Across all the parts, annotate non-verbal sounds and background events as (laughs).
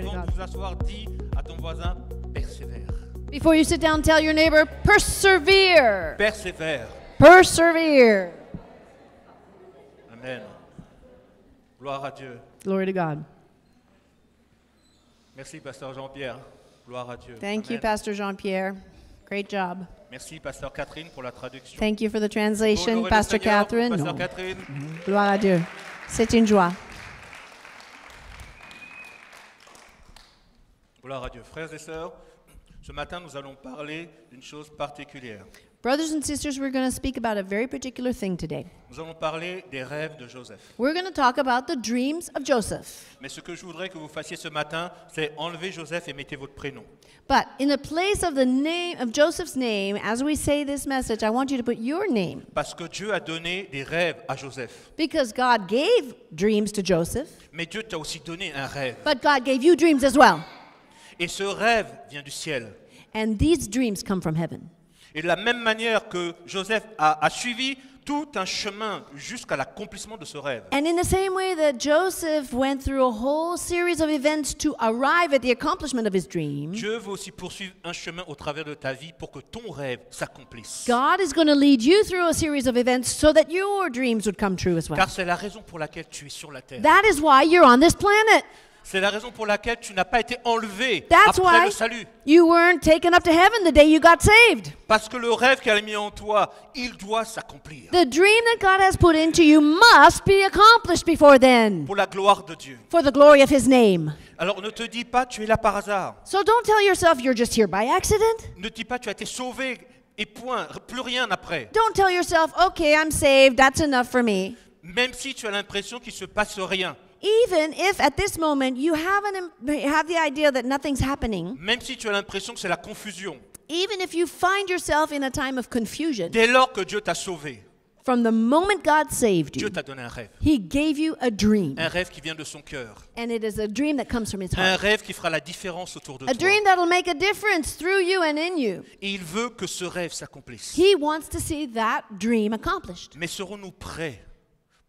Avant de vous asseoir, dis à ton voisin, persévère. Before you sit down, tell your neighbor, persevere. Persévère. Persevere. Amen. Gloire à Dieu. Glory to God. Merci, pasteur Jean-Pierre. Gloire à Dieu. Thank you, Amen. Pastor Jean Pierre. Great job. Merci, pasteur Catherine, pour la traduction. Thank you for the translation, Honorez le Pastor Seigneur, Catherine. Pasteur Catherine. Gloire à Dieu. C'est une joie. Voilà, Radio Frères et Sœurs, ce matin nous allons parler d'une chose particulière. Brothers and sisters, we're going to speak about a very particular thing today. Nous allons parler des rêves de Joseph. We're going to talk about the dreams of Joseph. Mais ce que je voudrais que vous fassiez ce matin, c'est enlever Joseph et mettez votre prénom. But in the place of the name of Joseph's name, as we say this message, I want you to put your name. Parce que Dieu a donné des rêves à Joseph. Because God gave dreams to Joseph. Mais Dieu t'a aussi donné un rêve. But God gave you dreams as well. Et ce rêve vient du ciel. And these dreams come from heaven. Et de la même manière que Joseph a, a suivi tout un chemin jusqu'à l'accomplissement de ce rêve. And in the same way that Joseph went through a whole series of events to arrive at the accomplishment of his dream. Dieu veut aussi poursuivre un chemin au travers de ta vie pour que ton rêve s'accomplisse. God is going to lead you through a series of events so that your dreams would come true as well. Car c'est la raison pour laquelle tu es sur la terre. That is why you're on this planet. C'est la raison pour laquelle tu n'as pas été enlevé après le salut. Parce que le rêve qu'elle a mis en toi, il doit s'accomplir pour la gloire de Dieu. Alors ne te dis pas tu es là par hasard. Ne dis pas tu as été sauvé et point, plus rien après. Même si tu as l'impression qu'il ne se passe rien. Even if at this moment you have, an, have the idea that nothing's happening. Même si tu as l'impression que c'est la confusion. Even if you find yourself in a time of confusion. Dès lors que Dieu t'a sauvé. From the moment God saved you, Dieu t'a donné un rêve. He gave you a dream. Un rêve qui vient de son cœur. And it is a dream that comes from his heart. Un rêve qui fera la différence autour de a toi. A dream that'll make a difference through you and in you. Et il veut que ce rêve s'accomplisse. He wants to see that dream accomplished. Mais serons-nous prêts?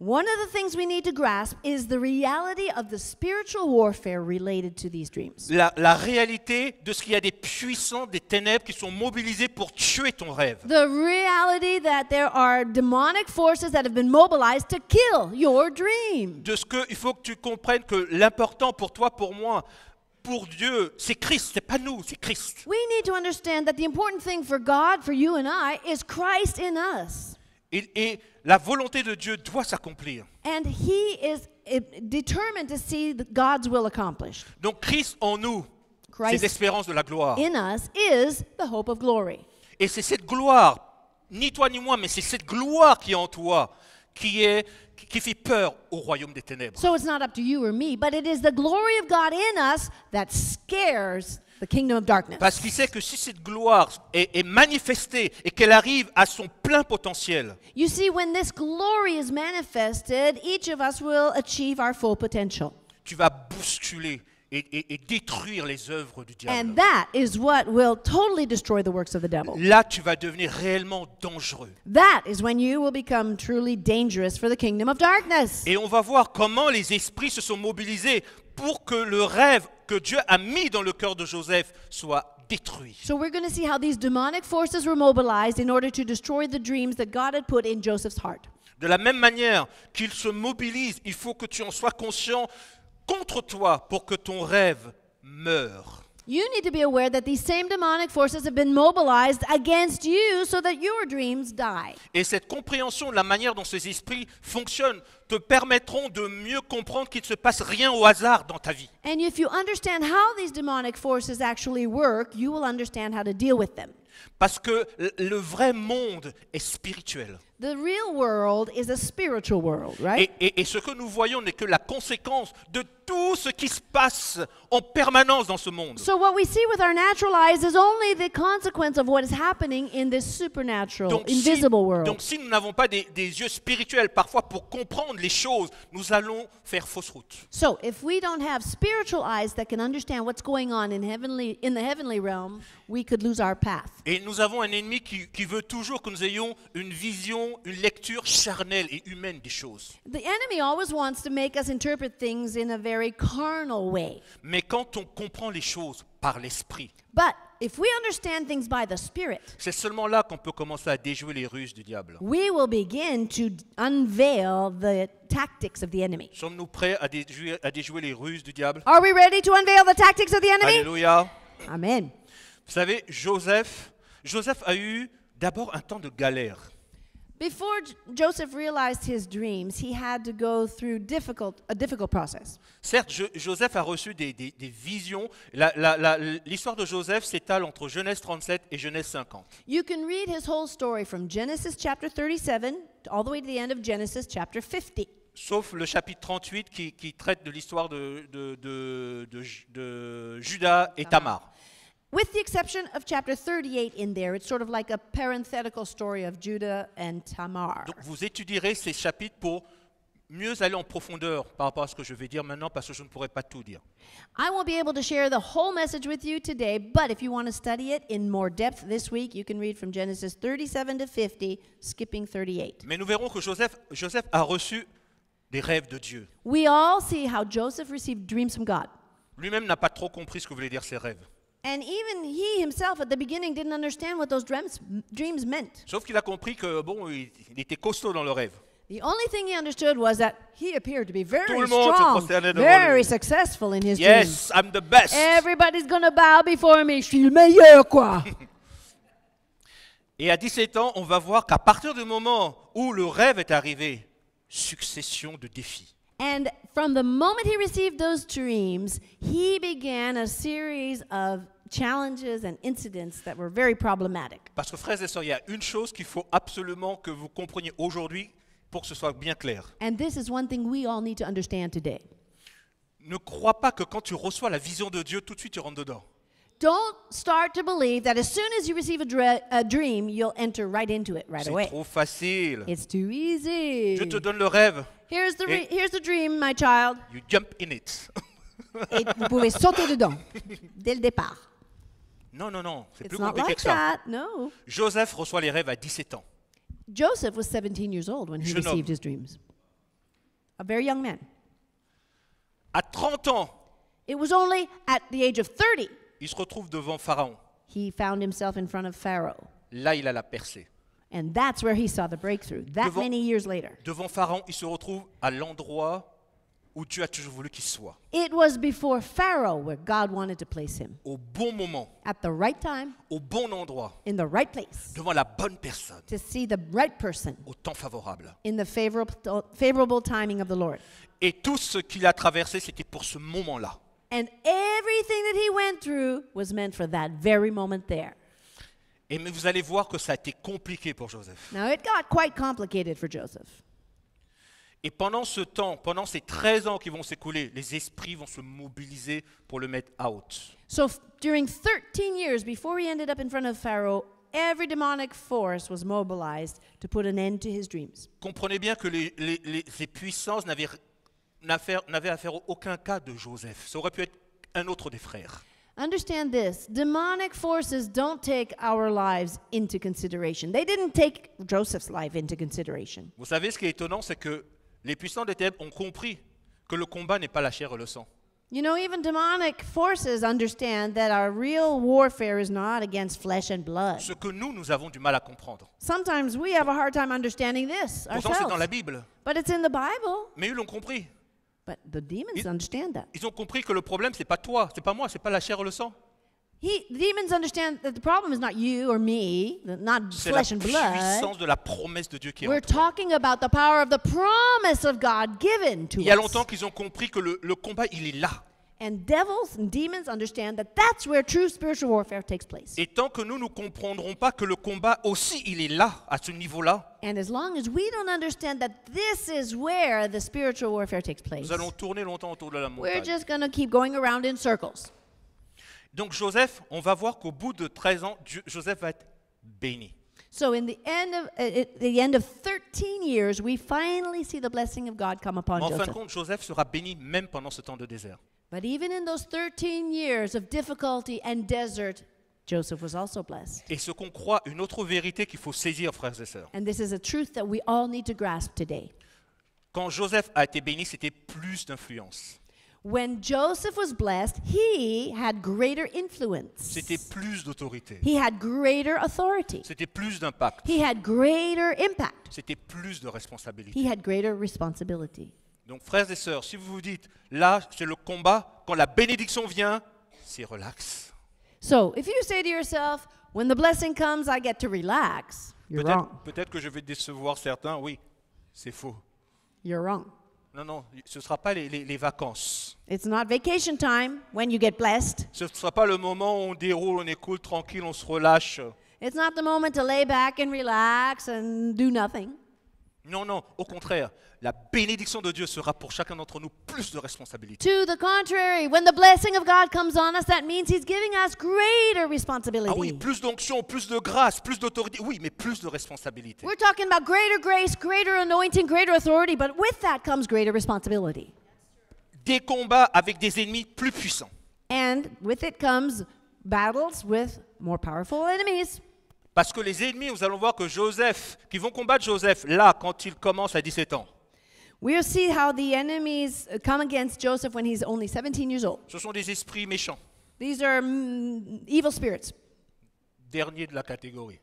One of the things we need to grasp is the reality of the spiritual warfare related to these dreams. La, la réalité de ce qu'il y a des puissants des ténèbres qui sont mobilisés pour tuer ton rêve. The reality that there are demonic forces that have been mobilized to kill your dream. De ce que il faut que tu comprennes que l'important pour toi pour moi pour Dieu, c'est Christ, c'est pas nous, c'est Christ. We need to understand that the important thing for God, for you and I is Christ in us. et, et la volonté de Dieu doit s'accomplir. Donc Christ en nous, c'est l'espérance de la gloire. Et c'est cette gloire, ni toi ni moi, mais c'est cette gloire qui est en toi qui est qui fait peur au royaume des ténèbres. So it's not up to you or me, but it is the glory of God in us that scares parce qu'il sait que si cette gloire est, manifestée et qu'elle arrive à son plein potentiel, tu vas bousculer et, et, et détruire les œuvres du diable. And that is what will totally destroy the works of the devil. Là, tu vas devenir réellement dangereux. That is when you will become truly dangerous for the kingdom of darkness. Et on va voir comment les esprits se sont mobilisés pour que le rêve que Dieu a mis dans le cœur de Joseph soit détruit. So we're going to see how these demonic forces were mobilized in order to destroy the dreams that God had put in Joseph's heart. De la même manière qu'ils se mobilisent, il faut que tu en sois conscient contre toi pour que ton rêve meure. You need to be aware that these same demonic forces have been mobilized against you so that your dreams die. Et cette compréhension de la manière dont ces esprits fonctionnent te permettront de mieux comprendre qu'il ne se passe rien au hasard dans ta vie. And if you understand how these demonic forces actually work, you will understand how to deal with them. Parce que le vrai monde est spirituel. Et, ce que nous voyons n'est que la conséquence de tout ce qui se passe en permanence dans ce monde. donc si, nous n'avons pas des, yeux spirituels parfois pour comprendre les choses, nous allons faire fausse route. Et nous avons un ennemi qui, qui veut toujours que nous ayons une vision une lecture charnelle et humaine des choses. Mais quand on comprend les choses par l'esprit. C'est seulement là qu'on peut commencer à déjouer les ruses du diable. Sommes-nous prêts à déjouer, à déjouer les ruses du diable? Alléluia. Amen. Vous savez, Joseph, Joseph a eu d'abord un temps de galère. Before Joseph realized his dreams, he had to go through difficult, a difficult process. Certes, Joseph a reçu des, des, des visions. L'histoire de Joseph s'étale entre Genèse 37 et Genèse 50. You can read his whole story from Genesis chapter 37 all the way to the end of Genesis chapter 50. Sauf le chapitre 38 qui, qui traite de l'histoire de, de, de, de, Judas et Tamar with the exception of chapter 38 in there. It's sort of like a parenthetical story of Judah and Tamar. Donc vous étudierez ces chapitres pour mieux aller en profondeur par rapport à ce que je vais dire maintenant parce que je ne pourrai pas tout dire. I won't be able to share the whole message with you today, but if you want to study it in more depth this week, you can read from Genesis 37 to 50, skipping 38. Mais nous verrons que Joseph, Joseph a reçu des rêves de Dieu. We all see how Joseph received dreams from God. Lui-même n'a pas trop compris ce que voulait dire ces rêves. And even he himself at the beginning didn't understand what those dreams, dreams meant. Sauf qu'il a compris que bon, il, était costaud dans le rêve. The only thing he understood was that he appeared to be very strong, very successful in his dreams. Yes, I'm the best. Everybody's gonna bow before me. Je suis le meilleur, quoi. (laughs) Et à 17 ans, on va voir qu'à partir du moment où le rêve est arrivé, succession de défis. And from the moment he received those dreams, he began a series of challenges and incidents that were very problematic. Parce que frères et sœurs, il y a une chose qu'il faut absolument que vous compreniez aujourd'hui pour que ce soit bien clair. And this is one thing we all need to understand today. Ne crois pas que quand tu reçois la vision de Dieu, tout de suite tu rentres dedans. Don't start to believe that as soon as you receive a, dre- a dream, you'll enter right into it right C'est away. trop facile. It's too easy. Dieu te donne le rêve. Here's the re- here's the dream, my child. You jump in it. Et vous pouvez sauter dedans (laughs) dès le départ. Non, non, non, c'est plus compliqué que ça. No. Joseph reçoit les rêves à 17 ans. Joseph was 17 years old when he received his dreams. A very young man. À 30 ans, It was only at the age of 30 il se retrouve devant Pharaon. he found himself in front of Pharaoh. Là, il a la percée. And that's where he saw the breakthrough. That many years later. Devant Pharaon, il se retrouve à l'endroit où tu as toujours voulu qu'il soit. It was before Pharaoh where God wanted to place him. Au bon moment. At the right time. Au bon endroit. In the right place. Devant la bonne personne. To see the right person. Au temps favorable. In the favorable, favorable timing of the Lord. Et tout ce qu'il a traversé, c'était pour ce moment-là. And everything that he went through was meant for that very moment there. Et mais vous allez voir que ça a été compliqué pour Joseph. Now it got quite complicated for Joseph. Et pendant ce temps, pendant ces 13 ans qui vont s'écouler, les esprits vont se mobiliser pour le mettre out. So during 13 years before he ended up in front of Pharaoh, every demonic force was mobilized to put an end to his dreams. Comprenez bien que les, les, les, les puissances n'avaient n'avaient n'avaient affaire aucun cas de Joseph. Ça aurait pu être un autre des frères. Understand this demonic forces don't take our lives into consideration. They didn't take Joseph's life into consideration. Vous savez ce qui est étonnant, c'est que les puissants des ténèbres ont compris que le combat n'est pas la chair et le sang. You know, even demonic forces understand that our real warfare is not against flesh and blood. Ce que nous, nous avons du mal à comprendre. Sometimes we have a hard time understanding this ourselves. Pourtant, c'est dans la Bible. But it's in the Bible. Mais ils l'ont compris. But the demons Ils- understand that. Ils ont compris que le problème, c'est pas toi, c'est pas moi, c'est pas la chair et le sang. He, the demons understand that the problem is not you or me, not flesh and blood. We're talking about the power of the promise of God given to us. Il y a longtemps qu'ils ont compris que le, le combat il est là. And devils and demons understand that that's where true spiritual warfare takes place. Et tant que nous ne comprendrons pas que le combat aussi il est là à ce niveau-là. And as long as we don't understand that this is where the spiritual warfare takes place. Nous allons tourner longtemps autour de la montagne. We're just going to keep going around in circles. Donc Joseph, on va voir qu'au bout de 13 ans, Joseph va être béni. So in the end of at eh, eh, the end of 13 years, we finally see the blessing of God come upon Joseph. en fin de compte, Joseph sera béni même pendant ce temps de désert. But even in those 13 years of difficulty and desert, Joseph was also blessed. Et ce qu'on croit, une autre vérité qu'il faut saisir, frères et sœurs. And this is a truth that we all need to grasp today. Quand Joseph a été béni, c'était plus d'influence. When Joseph was blessed, he had greater influence. C'était plus d'autorité. He had greater authority. C'était plus d'impact. He had greater impact. C'était plus de responsabilité. He had greater responsibility. Donc frères et sœurs, si vous vous dites là, c'est le combat quand la bénédiction vient, c'est relax. So, if you say to yourself, when the blessing comes, I get to relax. You're peut-être, wrong. Peut-être que je vais décevoir certains, oui, c'est faux. You're wrong. Non, non, ce ne sera pas les, les, les, vacances. It's not vacation time when you get blessed. Ce ne sera pas le moment où on déroule, on écoute tranquille, on se relâche. It's not the moment to lay back and relax and do nothing. Non, non, au contraire, la bénédiction de Dieu sera pour chacun d'entre nous plus de responsabilité. To the contrary, when the blessing of God comes on us, that means he's giving us greater responsibility. Ah oui, plus d'onction, plus de grâce, plus d'autorité, oui, mais plus de responsabilité. We're talking about greater grace, greater anointing, greater authority, but with that comes greater responsibility. Des combats avec des ennemis plus puissants. And with it comes battles with more powerful enemies. Parce que les ennemis, nous allons voir que Joseph, qui vont combattre Joseph là, quand il commence à 17 ans. We'll see how the enemies uh, come against Joseph when he's only 17 years old. Ce sont des esprits méchants. These are mm, evil spirits. Dernier de la catégorie.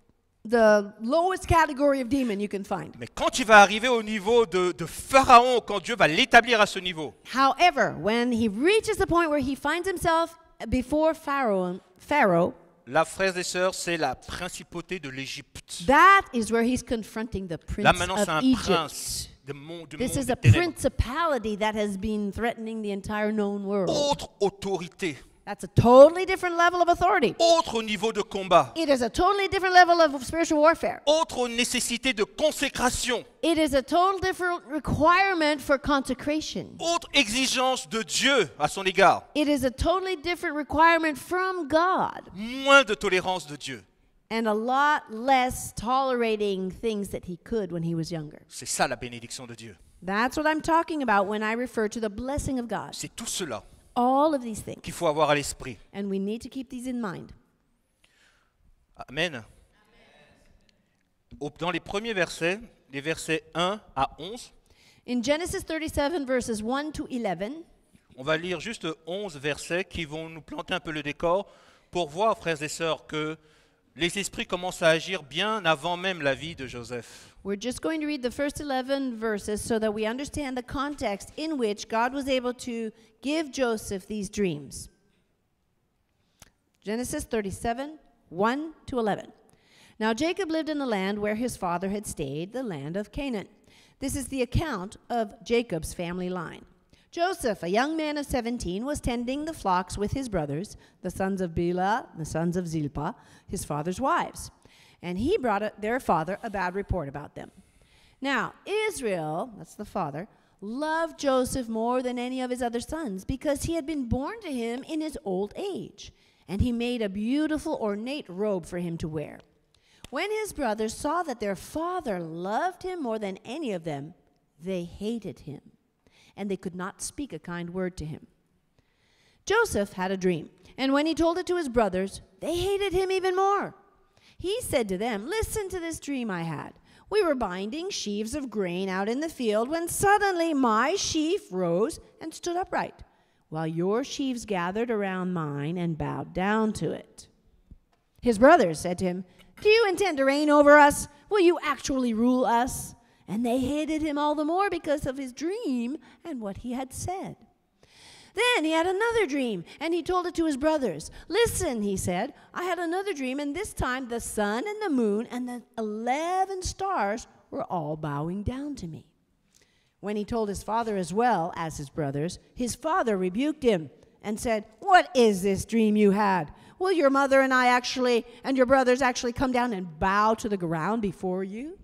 The lowest category of demon you can find. Mais quand il va arriver au niveau de, de Pharaon, quand Dieu va l'établir à ce niveau. However, when he reaches the point where he finds himself before Pharaoh, Pharaoh Là, frères et sœurs, c'est la principauté de l'Égypte. That is where he's confronting the prince Là, maintenant, c'est of un prince de mon This is a principality that has been threatening the entire known world. Autre autorité That's a totally different level of authority. Autre niveau de combat. It is a totally different level of spiritual warfare. Autre nécessité de consécration. It is a totally different requirement for consecration. Autre exigence de Dieu à son égard. It is a totally different requirement from God. Moins de tolérance de Dieu. And a lot less tolerating things that he could when he was younger. C'est ça la bénédiction de Dieu. That's what I'm talking about when I refer to the blessing of God. C'est tout cela qu'il faut avoir à l'esprit. And we need to keep these in mind. Amen. Dans les premiers versets, les versets 1 à 11, In Genesis 37, verses to 11, on va lire juste 11 versets qui vont nous planter un peu le décor pour voir, frères et sœurs, que les esprits commencent à agir bien avant même la vie de Joseph. We're just going to read the first 11 verses so that we understand the context in which God was able to give Joseph these dreams. Genesis 37, 1 to 11. Now Jacob lived in the land where his father had stayed, the land of Canaan. This is the account of Jacob's family line. Joseph, a young man of 17, was tending the flocks with his brothers, the sons of Bela, the sons of Zilpah, his father's wives. And he brought a, their father a bad report about them. Now, Israel, that's the father, loved Joseph more than any of his other sons because he had been born to him in his old age, and he made a beautiful, ornate robe for him to wear. When his brothers saw that their father loved him more than any of them, they hated him and they could not speak a kind word to him. Joseph had a dream, and when he told it to his brothers, they hated him even more. He said to them, Listen to this dream I had. We were binding sheaves of grain out in the field when suddenly my sheaf rose and stood upright, while your sheaves gathered around mine and bowed down to it. His brothers said to him, Do you intend to reign over us? Will you actually rule us? and they hated him all the more because of his dream and what he had said. Then he had another dream, and he told it to his brothers. Listen, he said, I had another dream, and this time the sun and the moon and the 11 stars were all bowing down to me. When he told his father as well as his brothers, his father rebuked him and said, What is this dream you had? Will your mother and I actually, and your brothers actually come down and bow to the ground before you?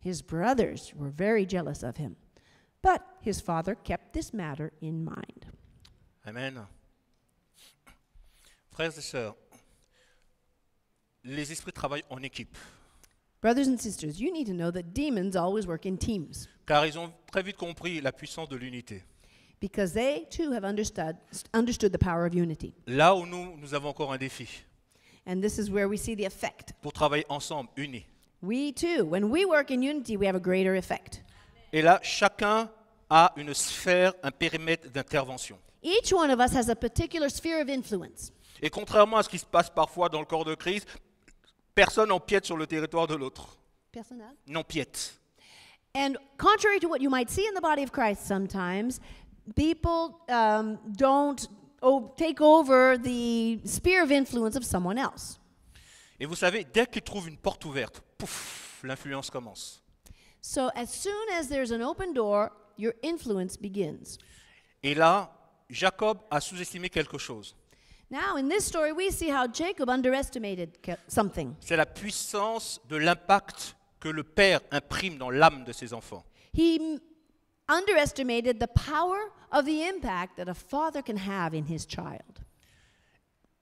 His brothers were very jealous of him, but his father kept this matter in mind. Amen. Frères et sœurs, les esprits travaillent en équipe. Brothers and sisters, you need to know that demons always work in teams. Car ils ont très vite compris la puissance de l'unité. Because they too have understood, understood the power of unity. Là où nous, nous avons encore un défi. And this is where we see the effect. Pour travailler ensemble, unis. We too, when we work in unity, we have a greater effect. Et là, chacun a une sphère, un périmètre d'intervention. Each one of us has a particular sphere of influence. Et contrairement à ce qui se passe parfois dans le corps de Christ, personne n'empiète sur le territoire de l'autre. Personne n'empiète. And contrary to what you might see in the body of Christ sometimes, people um, don't take over the sphere of influence of someone else. Et vous savez, dès qu'ils trouvent une porte ouverte, pouf, l'influence commence. So as soon as there's an open door, your influence begins. Et là, Jacob a sous-estimé quelque chose. Now in this story we see how Jacob underestimated something. C'est la puissance de l'impact que le père imprime dans l'âme de ses enfants. He underestimated the power of the impact that a father can have in his child.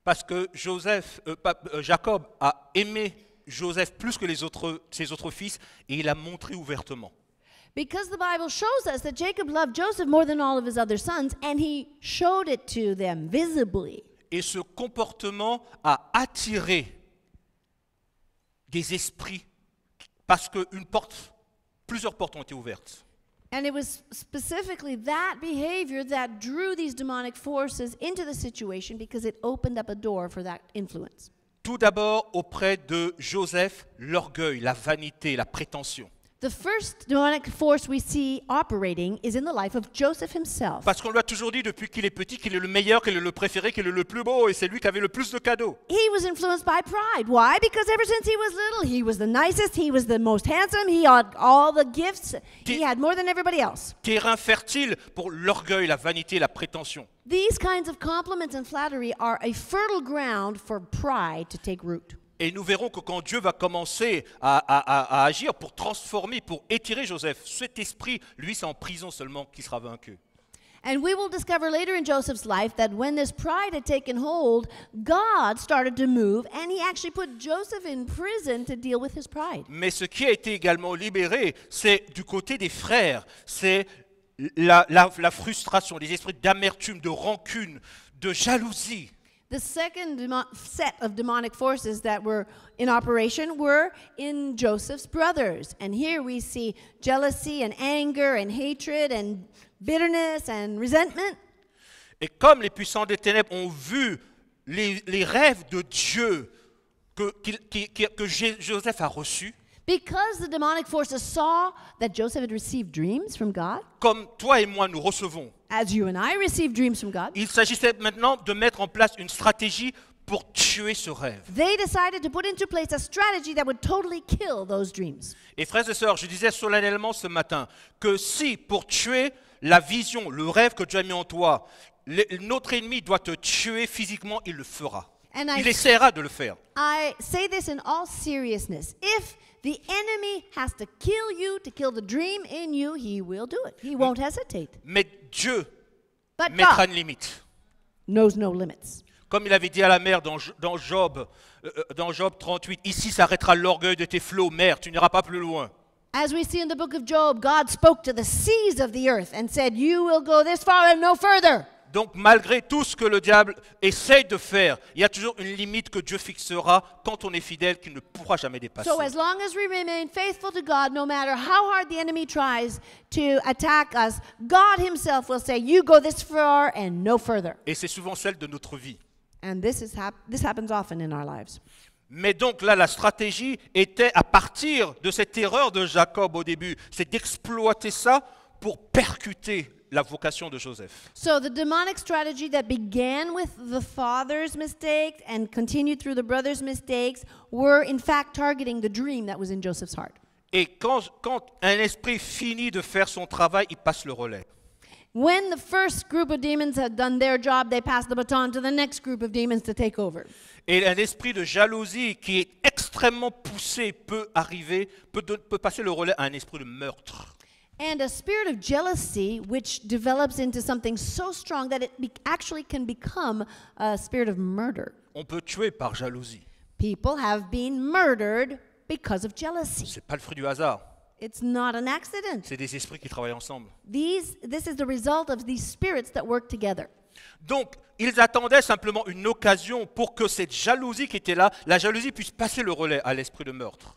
Parce que Joseph, euh, euh Jacob a aimé Joseph plus que les autres, ses autres fils et il l'a montré ouvertement. Because the Bible shows us that Jacob loved Joseph more than all of his other sons and he showed it to them visibly. Et ce comportement a attiré des esprits parce qu'une porte, plusieurs portes ont été ouvertes. And it was specifically that behavior that drew these demonic forces into the situation because it opened up a door for that influence. Tout d'abord auprès de Joseph, l'orgueil, la vanité, la prétention. The first demonic force we see operating is in the life of Joseph himself. Parce qu'on lui a toujours dit depuis qu'il est petit qu'il est le meilleur, qu'il est le préféré, qu'il est le plus beau et c'est lui qui avait le plus de cadeaux. He was influenced by pride. Why? Because ever since he was little, he was the nicest, he was the most handsome, he had all the gifts, he had more than everybody else. Terrain fertile pour l'orgueil, la vanité, la prétention. These kinds of compliments and flattery are a fertile ground for pride to take root. Et nous verrons que quand Dieu va commencer à, agir pour transformer, pour étirer Joseph, cet esprit, lui, c'est en prison seulement qui sera vaincu. Mais ce qui a été également libéré, c'est du côté des frères, c'est la, la frustration, les esprits d'amertume, de rancune, de jalousie. The second demo- set of demonic forces that were in operation were in Joseph's brothers. And here we see jealousy and anger and hatred and bitterness and resentment. Et comme les puissants des ténèbres ont vu les, les rêves de Dieu que, que Joseph a reçus, Because the demonic forces saw that Joseph had received dreams from God, comme toi et moi nous recevons il s'agissait maintenant de mettre en place une stratégie pour tuer ce rêve. Et frères et sœurs, je disais solennellement ce matin que si pour tuer la vision, le rêve que Dieu a mis en toi, notre ennemi doit te tuer physiquement, il le fera. Il essaiera de le faire. I say this in all seriousness. The enemy has to kill you to kill the dream in you. He will do it. He won't hesitate. Mais Dieu But mettra God une limite. Knows no limits. Comme il avait dit à la mère dans, dans Job, euh, euh dans Job 38, ici s'arrêtera l'orgueil de tes flots, mère, tu n'iras pas plus loin. As we see in the book of Job, God spoke to the seas of the earth and said, You will go this far and no further. Donc malgré tout ce que le diable essaye de faire, il y a toujours une limite que Dieu fixera quand on est fidèle qu'il ne pourra jamais dépasser. Et c'est souvent celle de notre vie. And this happens often in our lives. Mais donc là, la stratégie était à partir de cette erreur de Jacob au début, c'est d'exploiter ça pour percuter la vocation de Joseph. So the demonic strategy that began with the father's mistakes and continued through the brother's mistakes were in fact targeting the dream that was in Joseph's heart. Et quand, quand un esprit finit de faire son travail, il passe le relais. When the first group of demons had done their job, they passed the baton to the next group of demons to take over. Et un esprit de jalousie qui est extrêmement poussé peut arriver, peut, peut passer le relais à un esprit de meurtre. and a spirit of jealousy which develops into something so strong that it actually can become a spirit of murder. On peut tuer par jalousie. People have been murdered because of jealousy. pas le fruit du hasard. It's not an accident. des esprits qui travaillent ensemble. These, this is the result of these spirits that work together. Donc, ils attendaient simplement une occasion pour que cette jalousie qui était là, la jalousie puisse passer le relais à l'esprit de meurtre.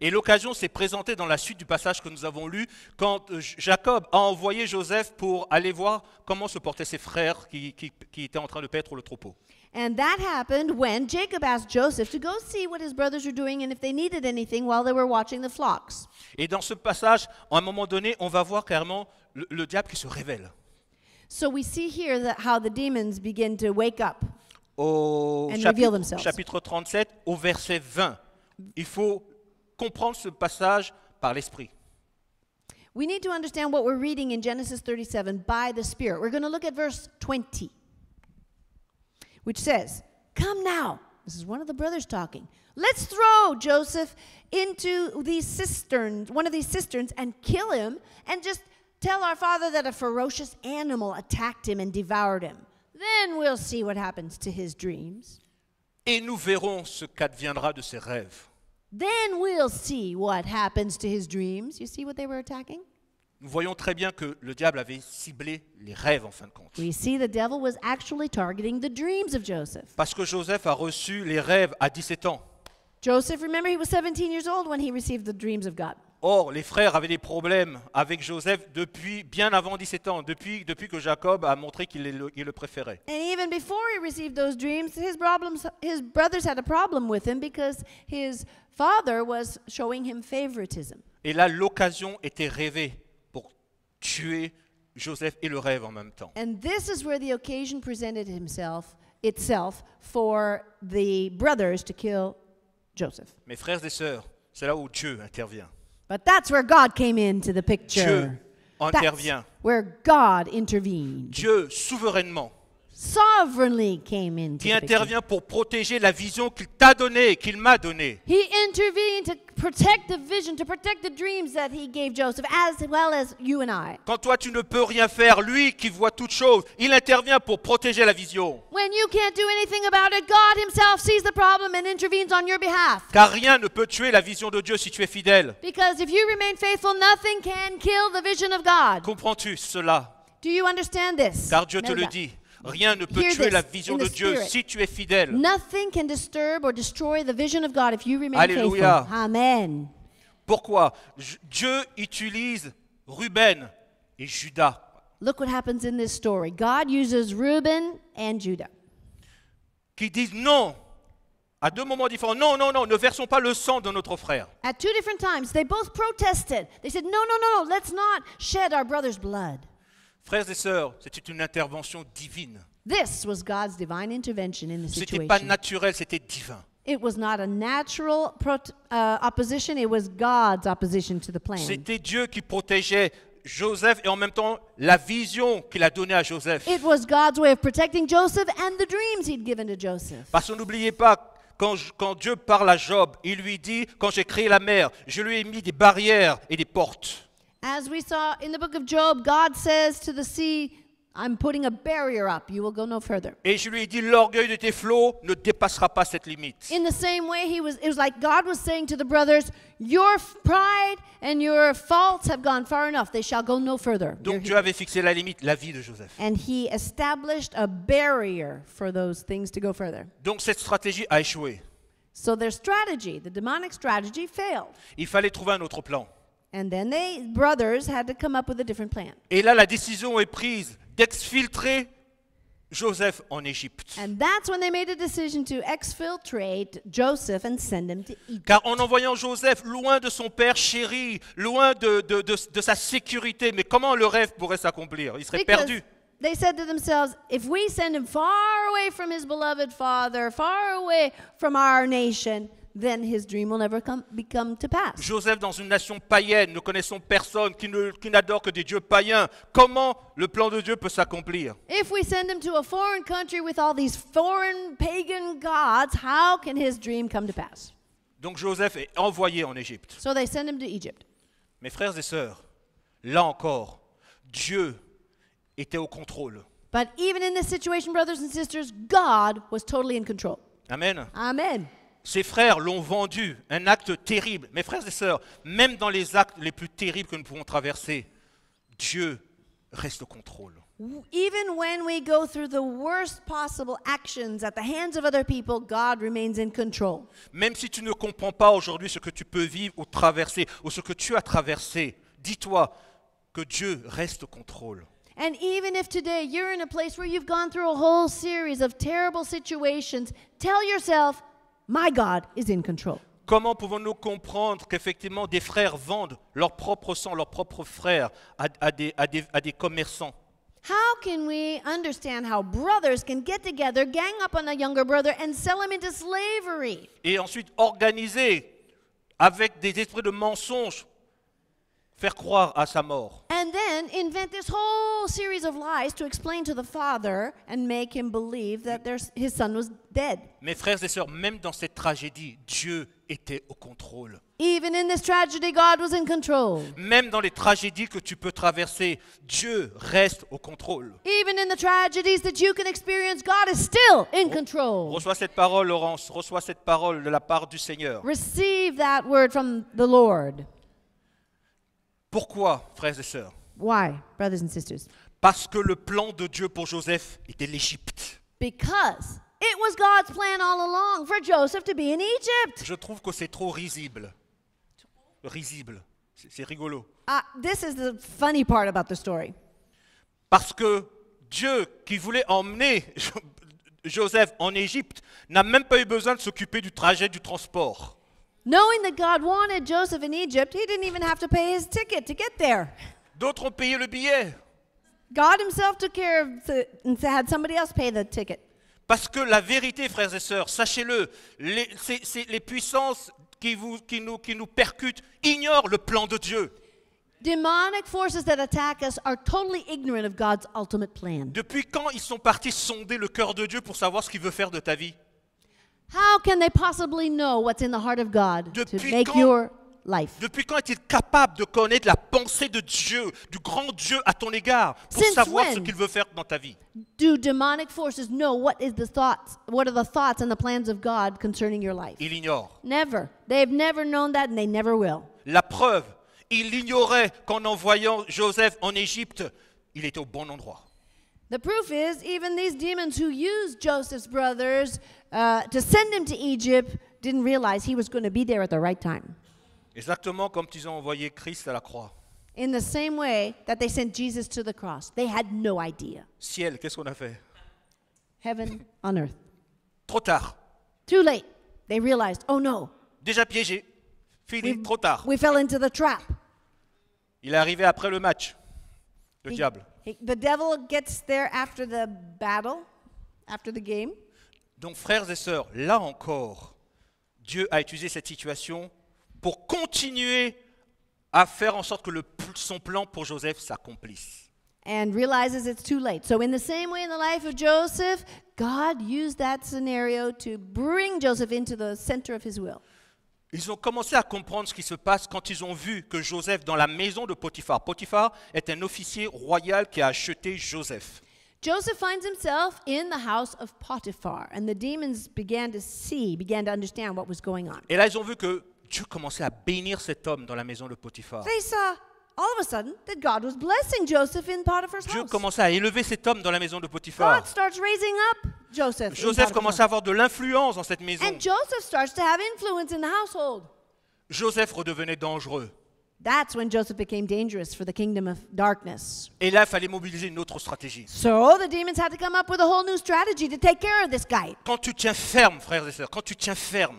Et l'occasion s'est présentée dans la suite du passage que nous avons lu quand euh, Jacob a envoyé Joseph pour aller voir comment se portaient ses frères qui, étaient en train de paître le troupeau. And that happened when Jacob asked Joseph to go see what his brothers were doing and if they needed anything while they were watching the flocks. Et dans ce passage, à un moment donné, on va voir clairement le, le diable qui se révèle. So we see here that how the demons begin to wake up Au and reveal themselves. chapitre 37, au verset 20, il faut comprendre ce passage par l'esprit. We need to understand what we're reading in Genesis 37 by the Spirit. We're going to look at verse 20 which says, Come now, this is one of the brothers talking. Let's throw Joseph into these cisterns, one of these cisterns, and kill him, and just tell our father that a ferocious animal attacked him and devoured him. Then we'll see what happens to his dreams. Et nous verrons ce qu'adviendra de ses rêves. Then we'll see what happens to his dreams. You see what they were attacking? Nous voyons très bien que le diable avait ciblé les rêves en fin de compte. We see the devil was actually targeting the dreams of Joseph. Parce que Joseph a reçu les rêves à 17 ans. Joseph, remember, he was 17 years old when he received the dreams of God. Or, les frères avaient des problèmes avec Joseph depuis bien avant 17 ans, depuis, depuis que Jacob a montré qu'il le, le préférait. And even before he received those dreams, his problems, his brothers had a problem with him because his father was showing him favoritism. Et là, l'occasion était rêvée tuer Joseph et le rêve en même temps. And this is where the occasion presented himself itself for the brothers to kill Joseph. Mes frères et sœurs, c'est là où Dieu intervient. But that's where God came into the picture. Dieu intervient. That's where God intervened. Dieu souverainement sovereignly came into qui intervient pour protéger la vision qu'il t'a donnée, qu'il m'a donnée. He intervened to protect the vision, to protect the dreams that he gave Joseph, as well as you and I. Quand toi tu ne peux rien faire, lui qui voit toutes choses, il intervient pour protéger la vision. When you can't do anything about it, God himself sees the problem and intervenes on your behalf. Car rien ne peut tuer la vision de Dieu si tu es fidèle. Because if you remain faithful, nothing can kill the vision of God. Comprends-tu cela? Do you understand this? Car Dieu te le dit. Rien ne peut tuer la vision de Dieu si tu es fidèle. Nothing can disturb or destroy the vision of God if you remain Alléluia. faithful. Amen. Pourquoi Dieu utilise Ruben et Judas. Look what happens in this story. God uses Reuben and Judah. Qui disent non à deux moments différents. Non, non, non, ne versons pas le sang de notre frère. At two different times, they both protested. They said, no, no, no, let's not shed our brother's blood. Frères et sœurs, c'était une intervention divine. Ce n'était C'était pas naturel, c'était divin. It was not a natural uh, opposition, it was God's opposition to the plan. C'était Dieu qui protégeait Joseph et en même temps la vision qu'il a donnée à Joseph. It was God's way of protecting Joseph and the dreams he'd given to Joseph. Parce qu'on n'oubliez pas, quand, quand Dieu parle à Job, il lui dit, quand j'ai créé la mer, je lui ai mis des barrières et des portes. As we saw in the book of Job, God says to the sea, I'm putting a barrier up. You will go no further. Et je lui ai dit l'orgueil de tes flots ne dépassera pas cette limite. In the same way he was it was like God was saying to the brothers, your pride and your faults have gone far enough. They shall go no further. Donc Dieu avait fixé la limite, la vie de Joseph. And he established a barrier for those things to go further. Donc cette stratégie a échoué. So their strategy, the demonic strategy failed. Il fallait trouver un autre plan. And then they brothers had to come up with a different plan. Et là, la décision est prise d'exfiltrer Joseph en Égypte. And that's when they made a decision to exfiltrate Joseph and send him to Egypt. Car en envoyant Joseph loin de son père chéri, loin de, de, de, de sa sécurité, mais comment le rêve pourrait s'accomplir Il serait perdu. They said to themselves, if we send him far away from his beloved father, far away from our nation, then his dream will never come, become to pass. Joseph, dans une nation païenne, nous connaissons personne qui, ne, qui n'adore que des dieux païens. Comment le plan de Dieu peut s'accomplir If we send him to a foreign country with all these foreign pagan gods, how can his dream come to pass? Donc Joseph est envoyé en Égypte. So they send him to Egypt. Mes frères et sœurs, là encore, Dieu était au contrôle. But even in this situation, brothers and sisters, God was totally in control. Amen. Amen. Ses frères l'ont vendu, un acte terrible. Mes frères et sœurs, même dans les actes les plus terribles que nous pouvons traverser, Dieu reste au contrôle. Even when we go through the worst possible actions at the hands of other people, God remains in control. Même si tu ne comprends pas aujourd'hui ce que tu peux vivre ou traverser ou ce que tu as traversé, dis-toi que Dieu reste au contrôle. And even if today you're in a place where you've gone through a whole series of terrible situations, tell yourself Comment pouvons-nous comprendre qu'effectivement des frères vendent leur propre sang, leurs propres frères à, des, commerçants Et ensuite organiser avec des esprits de mensonge faire croire à sa mort. And then invent this whole series of lies to explain to the father and make him believe that their, his son was dead. Mes frères et sœurs, même dans cette tragédie, Dieu était au contrôle. Even in this tragedy, God was in control. Même dans les tragédies que tu peux traverser, Dieu reste au contrôle. Even in the tragedies that you can experience, God is still in control. Reçois cette parole, Laurence. Reçois cette parole de la part du Seigneur. Receive that word from the Lord. Pourquoi, frères et sœurs Why, brothers and sisters? Parce que le plan de Dieu pour Joseph était l'Égypte. Because it was God's plan all along for Joseph to be in Egypt. Je trouve que c'est trop risible. Risible. C'est rigolo. Ah, this is the funny part about the story. Parce que Dieu qui voulait emmener Joseph en Égypte n'a même pas eu besoin de s'occuper du trajet du transport. Knowing that God wanted Joseph in Egypt, he didn't even have to pay his ticket to get there. D'autres ont payé le billet. God himself took care of the, and had somebody else pay the ticket. Parce que la vérité, frères et sœurs, sachez-le, les, c'est, les puissances qui, vous, qui, nous, qui nous percutent ignorent le plan de Dieu. Demonic forces that attack us are totally ignorant of God's ultimate plan. Depuis quand ils sont partis sonder le cœur de Dieu pour savoir ce qu'il veut faire de ta vie How can they possibly know what's in the heart of God Depuis make quand- your life? Depuis quand est-il capable de connaître la pensée de Dieu, du grand Dieu à ton égard, pour savoir ce qu'il veut faire dans ta vie Do demonic forces know what is the thoughts, what are the thoughts and the plans of God concerning your life? Il ignore. Never. They've never known that and they never will. La preuve, il ignorait qu'en envoyant Joseph en Égypte, il était au bon endroit. The proof is, even these demons who used Joseph's brothers uh, to send him to Egypt didn't realize he was going to be there at the right time. Exactement comme ils ont envoyé Christ à la croix. In the same way that they sent Jesus to the cross, they had no idea. Ciel, qu'est-ce qu'on a fait? Heaven (laughs) on earth. Trop tard. Too late. They realized, oh no. Déjà piégé. Fini, we, trop tard. We fell into the trap. Il est arrivé après le match, le diable. the devil gets there after the battle, after the game. Donc frères et sœurs, là encore, Dieu a utilisé cette situation pour continuer à faire en sorte que le, son plan pour Joseph s'accomplisse. And realizes it's too late. So in the same way in the life of Joseph, God used that scenario to bring Joseph into the center of his will. Ils ont commencé à comprendre ce qui se passe quand ils ont vu que Joseph dans la maison de Potiphar. Potiphar est un officier royal qui a acheté Joseph. Joseph finds himself in the house of Potiphar and the demons began to see, began to understand what was going on. Et là ils ont vu que Dieu commençait à bénir cet homme dans la maison de Potiphar. They all of a sudden that God was blessing Joseph in Potiphar's Dieu house. commence à élever cet homme dans la maison de Potiphar. God starts raising up Joseph. Joseph commence à avoir de l'influence dans cette maison. And Joseph starts to have influence in the household. Joseph redevenait dangereux. That's when Joseph became dangerous for the kingdom of darkness. Et là, il fallait mobiliser une autre stratégie. So the demons had to come up with a whole new strategy to take care of this guy. Quand tu tiens ferme, frères et sœurs, quand tu tiens ferme.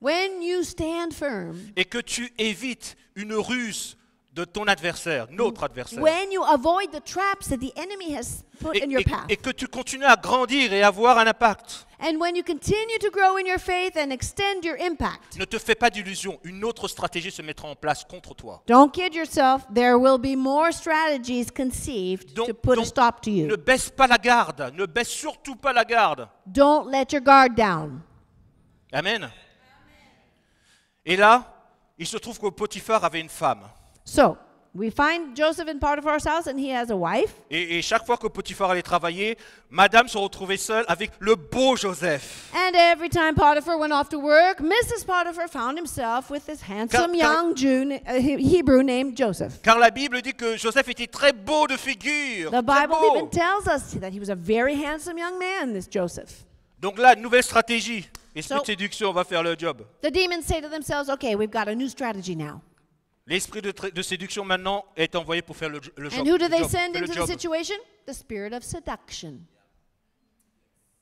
When you stand firm. Et que tu évites une ruse de ton adversaire, notre adversaire. et, que tu continues à grandir et avoir un impact. Ne te fais pas d'illusions, une autre stratégie se mettra en place contre toi. Ne baisse pas la garde, ne baisse surtout pas la garde. Amen. Et là, il se trouve que Potiphar avait une femme. So, we find Joseph in Potiphar's house and he has a wife. Et, et, chaque fois que Potiphar allait travailler, Madame se retrouvait seule avec le beau Joseph. And every time Potiphar went off to work, Mrs. Potiphar found himself with this handsome car, young Jew, uh, Hebrew named Joseph. Car la Bible dit que Joseph était très beau de figure. The Bible beau. even tells us that he was a very handsome young man, this Joseph. Donc là, nouvelle stratégie. Esprit so, de séduction va faire le job. The demons say to themselves, okay, we've got a new strategy now. L'esprit de, séduction maintenant est envoyé pour faire le, le job. And who do they send into the situation? The spirit of seduction.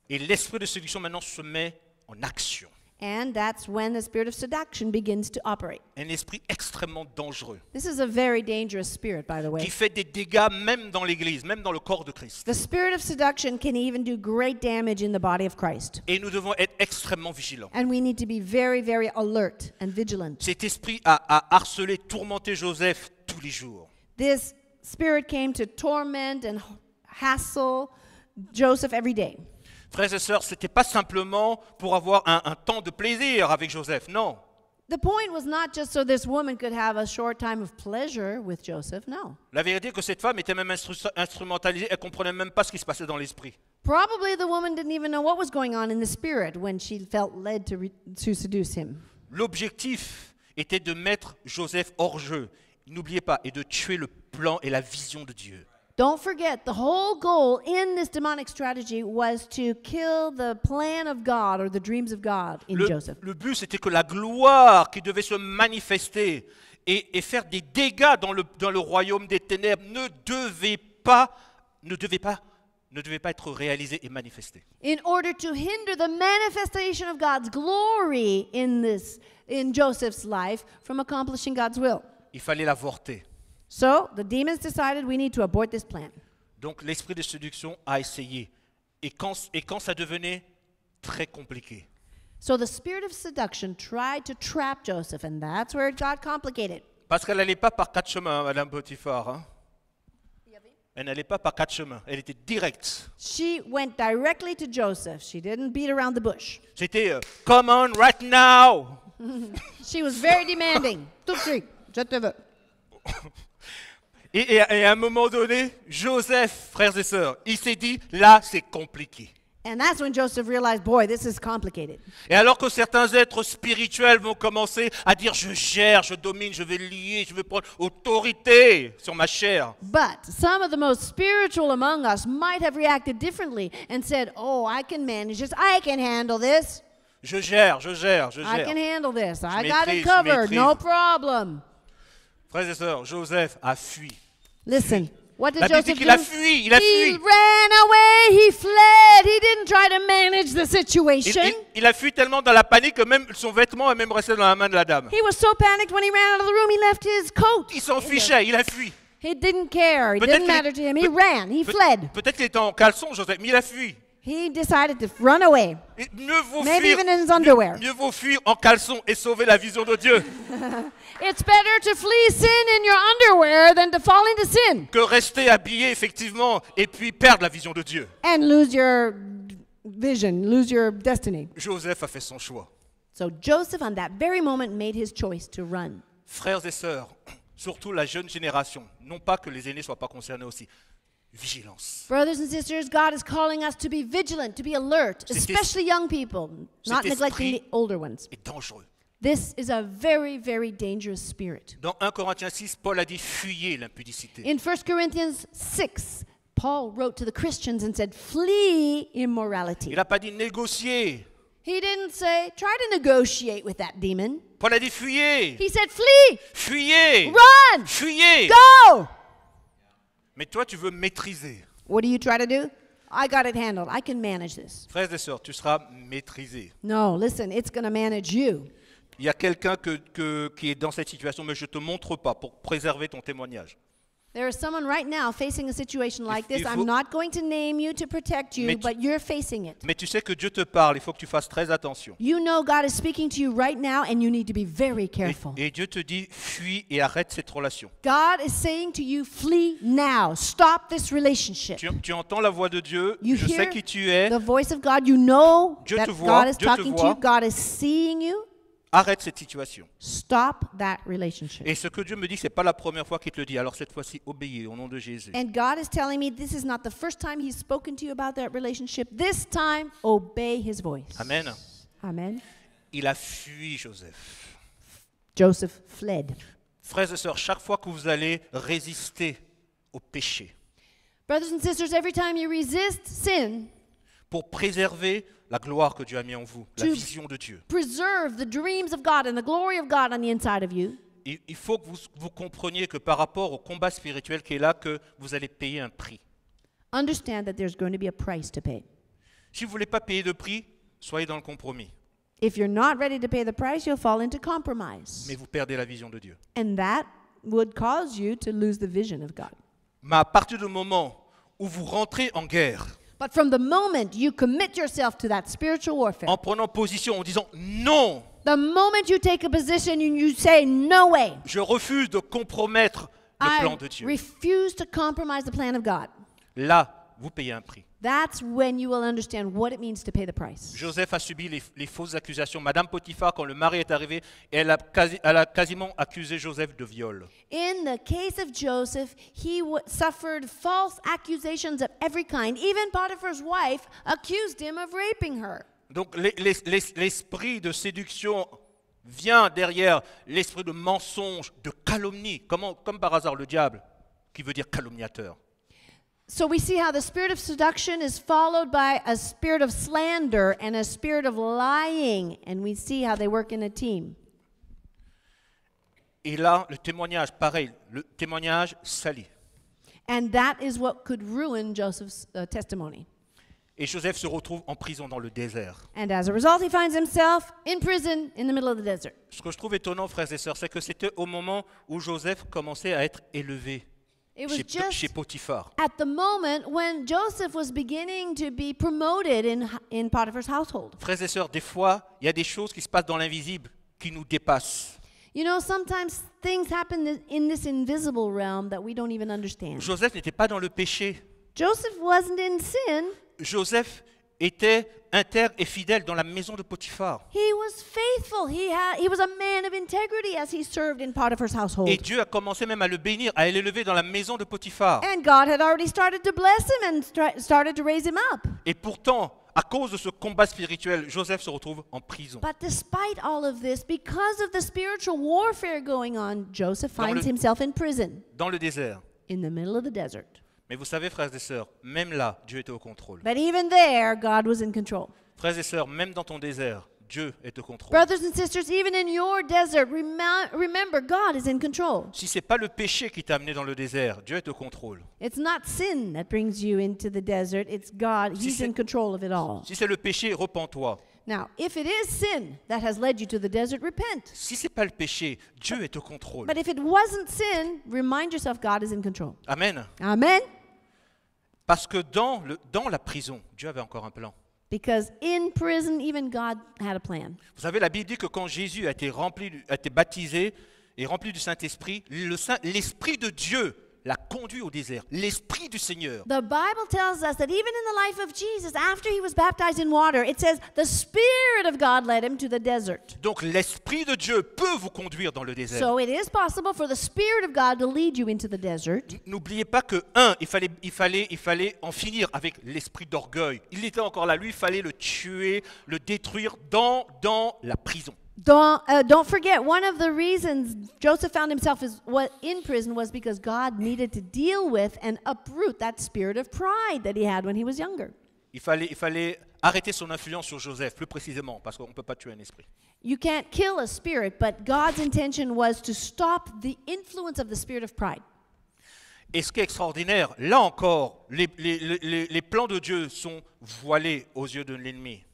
Et l'esprit de séduction maintenant se met en action. And that's when the spirit of seduction begins to operate. Un esprit extrêmement dangereux. This is a very dangerous spirit, by the way. Qui fait des dégâts même dans l'Église, même dans le corps de Christ. The spirit of seduction can even do great damage in the body of Christ. Et nous devons être extrêmement vigilants. And we need to be very, very alert and vigilant. Cet esprit a, a harcelé, tourmenté Joseph tous les jours. This spirit came to torment and hassle Joseph every day. Frères et sœurs, ce n'était pas simplement pour avoir un, un, temps de plaisir avec Joseph, non. La vérité est que cette femme était même instrumentalisée, elle comprenait même pas ce qui se passait dans l'esprit. L'objectif était de mettre Joseph hors jeu, n'oubliez pas, et de tuer le plan et la vision de Dieu. Don't forget, the whole goal in this demonic strategy was to kill the plan of God or the dreams of God in le, Joseph. Le but c'était que la gloire qui devait se manifester et, et faire des dégâts dans le, dans le royaume des ténèbres ne devait pas ne devait pas ne devait pas être réalisée et manifestée. In order to hinder the manifestation of God's glory in this in Joseph's life from accomplishing God's will. Il fallait l'avorter. So the demons decided we need to abort this plan. Donc l'esprit de séduction a essayé. Et quand, et quand ça devenait très compliqué. So the spirit of seduction tried to trap Joseph, and that's where it got complicated. Parce qu'elle n'allait pas par quatre chemins, Madame Potiphar. Hein? Elle n'allait pas par quatre chemins. Elle était directe. She went directly to Joseph. She didn't beat around the bush. (laughs) C'était euh, Come on right now. She was very demanding. Tout de suite, je te veux. (laughs) Et, et, à un moment donné, Joseph, frères et sœurs, il s'est dit, là, c'est compliqué. And that's when Joseph realized, boy, this is complicated. Et alors que certains êtres spirituels vont commencer à dire, je gère, je domine, je vais lier, je vais prendre autorité sur ma chair. But some of the most spiritual among us might have reacted differently and said, oh, I can manage this, I can handle this. Je gère, je gère, je gère. I can handle this. I got it covered, no problem. Frères et sœurs, Joseph a fui. Listen. What did La Joseph do? Il a fui, il a he fui. ran away, he fled. He didn't try to manage the situation. Il, il, il, a fui tellement dans la panique que même son vêtement est même resté dans la main de la dame. He was so panicked when he ran out of the room, he left his coat. Il s'en fichait, il a fui. He didn't care. It didn't matter to him. He ran. He fled. Peut-être qu'il était en caleçon, Joseph, mais il a fui. He decided to run away. Et mieux vaut Maybe fuir, even in his underwear. Mieux, mieux, vaut fuir en caleçon et sauver la vision de Dieu. (laughs) It's better to flee sin in your underwear than to fall into sin. Que rester habillé effectivement et puis perdre la vision de Dieu. And lose your vision, lose your destiny. Joseph a fait son choix. So Joseph on that very moment made his choice to run. Frères et sœurs, surtout la jeune génération, non pas que les aînés soient pas concernés aussi. vigilance. Brothers and sisters, God is calling us to be vigilant, to be alert, especially young people, not neglecting the older ones. Est dangereux. This is a very, very dangerous spirit. Dans 1 Corinthiens 6, Paul a dit fuyez l'impudicité. In 1 Corinthians 6, Paul wrote to the Christians and said flee immorality. Il n'a pas dit négocier. He didn't say try to negotiate with that demon. Paul a dit fuyez. He said flee. Fuyez. Run. Fuyez. Go. Mais toi, tu veux maîtriser. What do you try to do? I got it handled. I can manage this. Frères et sœurs, tu seras maîtrisé. No, listen, it's going manage you. Il y a quelqu'un qui est dans cette situation, mais je ne te montre pas pour préserver ton témoignage. There is someone right now facing a situation like this. I'm not going to name you to protect you, but you're facing it. Mais tu sais que Dieu te parle, il faut que tu fasses très attention. You know God is speaking to you right now and you need to be very careful. Et, Dieu te dit fuis et arrête cette relation. God is saying to you flee now. Stop this relationship. Tu, entends la voix de Dieu, je sais qui tu es. The voice of God, you know that God is talking to you, God is seeing you. Arrête cette situation. Stop that relationship. Et ce que Dieu me dit, c'est pas la première fois qu'il te le dit. Alors cette fois-ci, obéis au nom de Jésus. And God is telling me this is not the first time he's spoken to you about that relationship. This time, obey his voice. Amen. Amen. Il a fui Joseph. Joseph fled. Frères et sœurs, chaque fois que vous allez résister au péché. Brothers and sisters, every time you resist sin. Pour préserver la gloire que Dieu a mis en vous, la vision de Dieu. Il, faut que vous, compreniez que par rapport au combat spirituel qui est là, que vous allez payer un prix. Si vous voulez pas payer de prix, soyez dans le compromis. Mais vous perdez la vision de Dieu. Mais à partir du moment où vous rentrez en guerre, But from the moment you commit yourself to that spiritual warfare, en prenant position, en disant non, the moment you take a position and you say no way, je refuse de compromettre le I plan de Dieu. I refuse to compromise the plan of God. Là, vous payez un prix. That's when you will understand what it means to pay the price. Joseph a subi les, les fausses accusations. Madame Potiphar, quand le mari est arrivé, elle a, quasi, elle a quasiment accusé Joseph de viol. In the case of Joseph, he suffered false accusations of every kind. Even Potiphar's wife accused him of raping her. Donc l'esprit de séduction vient derrière l'esprit de mensonge, de calomnie, comme, comme par hasard le diable, qui veut dire calomniateur. So we see how the spirit of seduction is followed by a spirit of slander and a spirit of lying, and we see how they work in a team. Et là, le témoignage, pareil, le témoignage salit. And that is what could ruin Joseph's uh, testimony. Et Joseph se retrouve en prison dans le désert. And as a result, he finds himself in prison in the middle of the desert. Ce que je trouve étonnant, frères et sœurs, c'est que c'était au moment où Joseph commençait à être élevé. It was chez, just chez Potiphar. At the moment when Joseph was beginning to be promoted in, in Potiphar's household. Frères et sœurs, des fois, il y a des choses qui se passent dans l'invisible qui nous dépassent. You know, sometimes things happen in this invisible realm that we don't even understand. Joseph n'était pas dans le péché. Joseph wasn't in sin. Joseph était intègre et fidèle dans la maison de Potiphar. Et Dieu a commencé même à le bénir, à l'élever dans la maison de Potiphar. Et pourtant, à cause de ce combat spirituel, Joseph se retrouve en prison. of Joseph himself prison. Dans le désert. Mais vous savez, frères et sœurs, même là, Dieu était au contrôle. But even there, God was in control. Frères et sœurs, même dans ton désert, Dieu est au contrôle. Brothers and sisters, even in your desert, remember God is in control. Si c'est pas le péché qui t'a amené dans le désert, Dieu est au contrôle. It's not sin that brings you into the desert, it's God. Si He's in control of it all. Si c'est le péché, repens-toi. Now, if it is sin that has led you to the desert, repent. Si c'est pas le péché, Dieu est au contrôle. But if it wasn't sin, remind yourself God is in control. Amen. Amen. Parce que dans, le, dans la prison, Dieu avait encore un plan. Vous savez, la Bible dit que quand Jésus a été, rempli, été baptisé et rempli du Saint-Esprit, l'Esprit de Dieu l'a conduit au désert. L'esprit du Seigneur. The Bible tells us that even in the life of Jesus after he was baptized in water, it says the spirit of God led him to the desert. Donc l'esprit de Dieu peut vous conduire dans le désert. So it is possible for the spirit of God to lead you into the desert. N'oubliez pas que un, il fallait il fallait il fallait en finir avec l'esprit d'orgueil. Il était encore là, lui, il fallait le tuer, le détruire dans dans la prison. Don't, uh, don't forget, one of the reasons Joseph found himself is what, in prison was because God needed to deal with and uproot that spirit of pride that he had when he was younger. Il fallait, il fallait arrêter son influence sur Joseph, plus précisément, parce qu'on peut pas tuer un esprit. You can't kill a spirit, but God's intention was to stop the influence of the spirit of pride. Et ce qui est extraordinaire, là encore, les, les, les, les plans de Dieu sont voilés aux yeux de l'ennemi.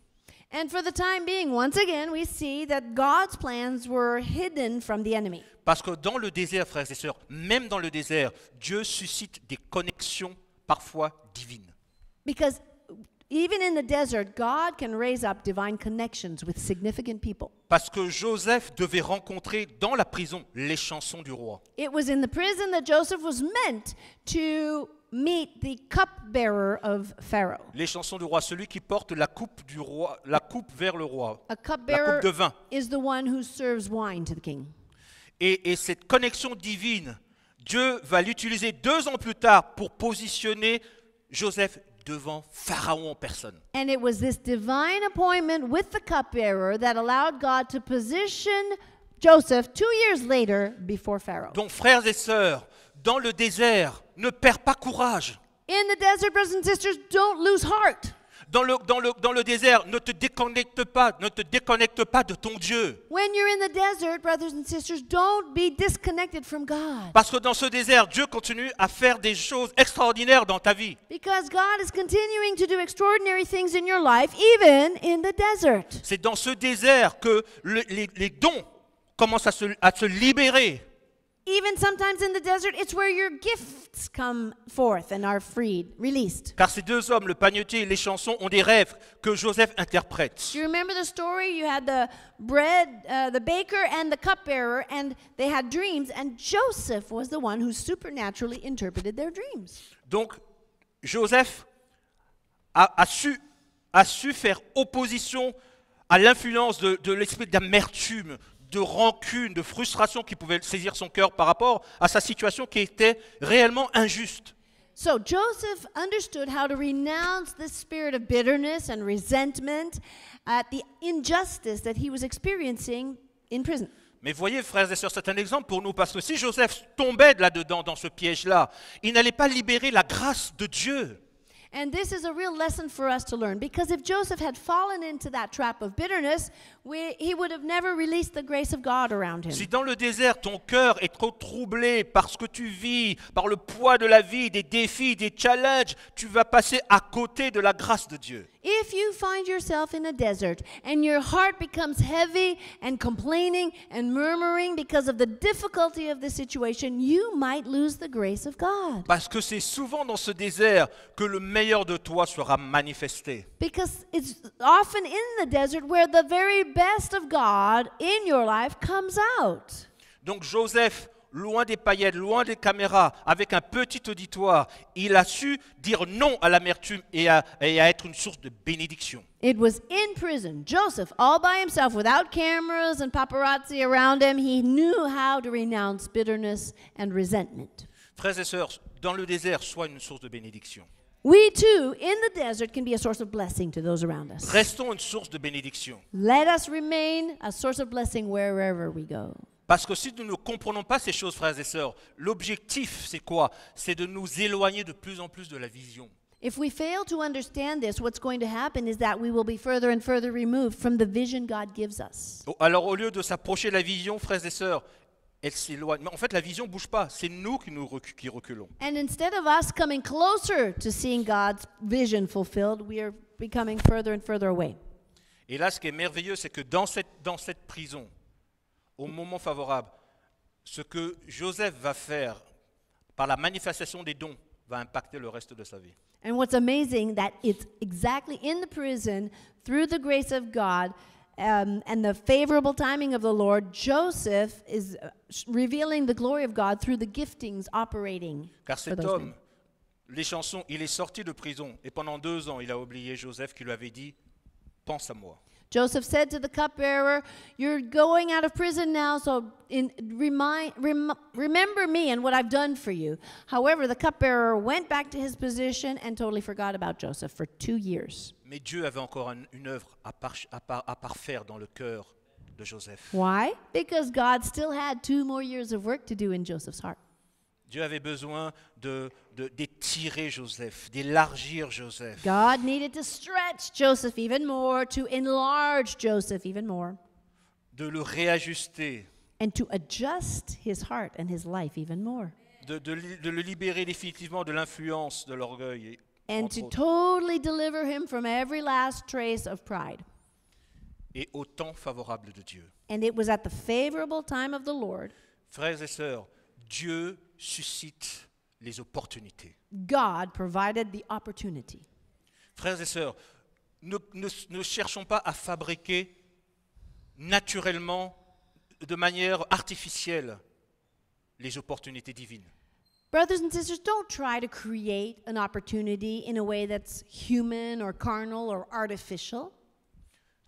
And for the time being, once again, we see that God's plans were hidden from the enemy. Parce que dans le désert, frères et sœurs, même dans le désert, Dieu suscite des connexions parfois divines. Because even in the desert, God can raise up divine connections with significant people. Parce que Joseph devait rencontrer dans la prison les chansons du roi. It was in the prison that Joseph was meant to meet the cupbearer of Pharaoh. Les chansons du roi, celui qui porte la coupe du roi, la coupe vers le roi. la coupe de vin. Is the one who serves wine to the king. Et, et cette connexion divine, Dieu va l'utiliser deux ans plus tard pour positionner Joseph devant Pharaon en personne. And it was this divine appointment with the cup bearer that allowed God to position Joseph two years later before Pharaoh. Donc frères et sœurs, dans le désert, ne perds pas courage. In the desert, brothers and sisters, don't lose heart. Dans le, dans, le, dans le désert, ne te déconnecte pas, ne te déconnecte pas de ton Dieu. When you're in the desert, brothers and sisters, don't be disconnected from God. Parce que dans ce désert, Dieu continue à faire des choses extraordinaires dans ta vie. Because God is continuing to do extraordinary things in your life, even in the desert. C'est dans ce désert que les, les dons commencent à se, à se libérer. Even sometimes in the desert, it's where your gifts come forth and are freed, released. Car ces deux hommes, le panetier et les chansons, ont des rêves que Joseph interprète. You remember the story? You had the bread, uh, the baker and the cupbearer, and they had dreams, and Joseph was the one who supernaturally interpreted their dreams. Donc, Joseph a, a su, a su faire opposition à l'influence de, de l'esprit d'amertume de rancune, de frustration qui pouvait saisir son cœur par rapport à sa situation qui était réellement injuste. So Joseph Mais voyez, frères et sœurs, c'est un exemple pour nous, parce que si Joseph tombait là-dedans, dans ce piège-là, il n'allait pas libérer la grâce de Dieu. And this is a real lesson for us to learn because if Joseph had fallen into that trap of bitterness, we, he would have never released the grace of God around him. Si dans le désert ton cœur est trop troublé parce que tu vis, par le poids de la vie, des défis, des challenges, tu vas passer à côté de la grâce de Dieu. If you find yourself in a desert and your heart becomes heavy and complaining and murmuring because of the difficulty of the situation, you might lose the grace of God. Parce que c'est souvent dans ce désert que le meilleur de toi sera manifesté. Because it's often in the desert where the very best of God in your life comes out. Donc Joseph loin des paillettes, loin des caméras, avec un petit auditoire, il a su dire non à l'amertume et à, et à être une source de bénédiction. It was in prison, Joseph, all by himself, without cameras and paparazzi around him, he knew how to renounce bitterness and resentment. Frères et sœurs, dans le désert, sois une source de bénédiction. We too, in the desert, can be a source of blessing to those around us. Restons une source de bénédiction. Let us remain a source of blessing wherever we go. Parce que si nous ne comprenons pas ces choses, frères et sœurs, l'objectif, c'est quoi C'est de nous éloigner de plus en plus de la vision. Alors au lieu de s'approcher de la vision, frères et sœurs, elle s'éloigne. Mais en fait, la vision ne bouge pas. C'est nous qui nous reculons. Et là, ce qui est merveilleux, c'est que dans cette, dans cette prison, au moment favorable. Ce que Joseph va faire par la manifestation des dons va impacter le reste de sa vie. And what's amazing that it's exactly in the prison through the grace of God um, and the favorable timing of the Lord, Joseph is uh, revealing the glory of God through the giftings operating. Car cet homme, les chansons, il est sorti de prison et pendant deux ans, il a oublié Joseph qui lui avait dit, pense à moi. Joseph said to the cupbearer, You're going out of prison now, so in, remind, rem, remember me and what I've done for you. However, the cupbearer went back to his position and totally forgot about Joseph for two years. Mais Dieu avait encore un, une œuvre à, par, à, par, à parfaire dans le cœur de Joseph. Why? Because God still had two more years of work to do in Joseph's heart. Dieu avait besoin de d'étirer Joseph, d'élargir Joseph. God needed to stretch Joseph even more, to enlarge Joseph even more. De le réajuster. And to adjust his heart and his life even more. De, de, de le libérer définitivement de l'influence de l'orgueil. And to autres. totally deliver him from every last trace of pride. Et au temps favorable de Dieu. And it was at the favorable time of the Lord. Frères et sœurs, Dieu suscite les opportunités. God provided the opportunity. Frères et sœurs, ne, ne cherchons pas à fabriquer naturellement, de manière artificielle, les opportunités divines. Brothers and sisters, don't try to create an opportunity in a way that's human or carnal or artificial.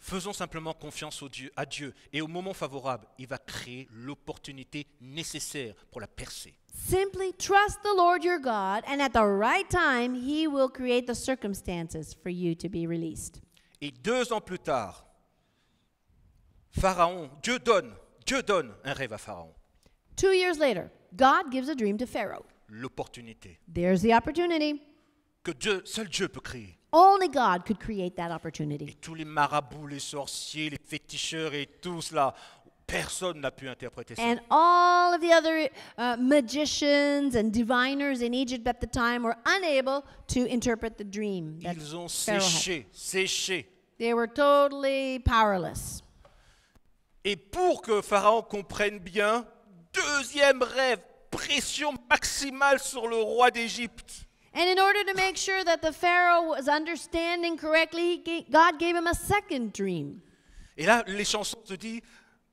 Faisons simplement confiance au Dieu, à Dieu et au moment favorable, il va créer l'opportunité nécessaire pour la percer. Simply trust the Lord your God and at the right time he will create the circumstances for you to be released. Et deux ans plus tard, Pharaon, Dieu donne, Dieu donne un rêve à Pharaon. Two years later, God gives a dream to Pharaoh. L'opportunité. There's the opportunity. Que Dieu, seul Dieu peut créer. Only God could create that opportunity. Et tous les marabouts, les sorciers, les féticheurs et tout cela, personne n'a pu interpréter ça. And all of the other uh, magicians and diviners in Egypt at the time were unable to interpret the dream. Ils ont séché, séché. They were totally powerless. Et pour que Pharaon comprenne bien, deuxième rêve, pression maximale sur le roi d'Égypte. And in order to make sure that the Pharaoh was understanding correctly, God gave him a second dream. Et là, les chansons se disent,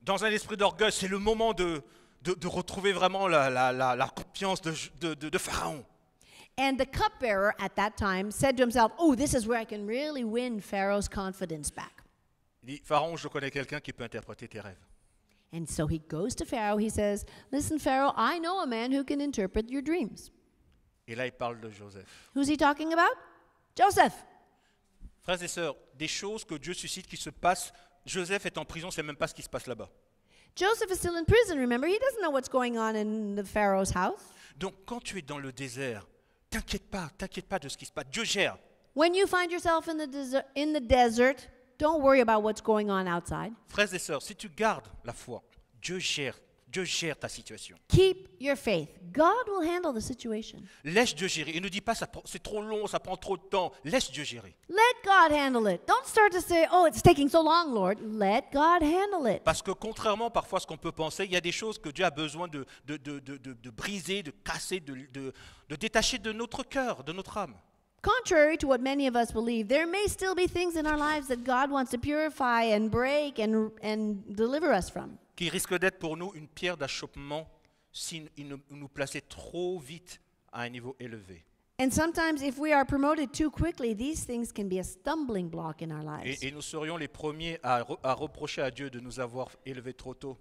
dans un esprit d'orgueil, c'est le moment de, de, de, retrouver vraiment la, la, la, la confiance de, de, Pharaon. And the cupbearer at that time said to himself, "Oh, this is where I can really win Pharaoh's confidence back." Il dit, Pharaon, je connais quelqu'un qui peut interpréter tes rêves. And so he goes to Pharaoh. He says, "Listen, Pharaoh, I know a man who can interpret your dreams." Et là, il parle de Joseph. Who's he talking about? Joseph. Frères et sœurs, des choses que Dieu suscite qui se passent. Joseph est en prison, c'est même pas ce qui se passe là-bas. Joseph is still in prison, remember? He doesn't know what's going on in the Pharaoh's house. Donc quand tu es dans le désert, t'inquiète pas, t'inquiète pas de ce qui se passe. Dieu gère. When you find yourself in the desert, in the desert, don't worry about what's going on outside. Frères et sœurs, si tu gardes la foi, Dieu gère Dieu gère ta situation. Keep your faith. God will handle the situation. Laisse Dieu gérer. Il ne dis pas ça. c'est trop long, ça prend trop de temps. Laisse Dieu gérer. Let God handle it. Don't start to say, oh, it's taking so long, Lord. Let God handle it. Parce que contrairement parfois à ce qu'on peut penser, il y a des choses que Dieu a besoin de, de, de, de, de briser, de casser, de, de, de détacher de notre cœur, de notre âme. Contrary to what many of us believe, there may still be things in our lives that God wants to purify and break and, and deliver us from qui risque d'être pour nous une pierre d'achoppement s'il nous plaçait trop vite à un niveau élevé. Et, nous serions les premiers à, reprocher à Dieu de nous avoir élevés trop tôt.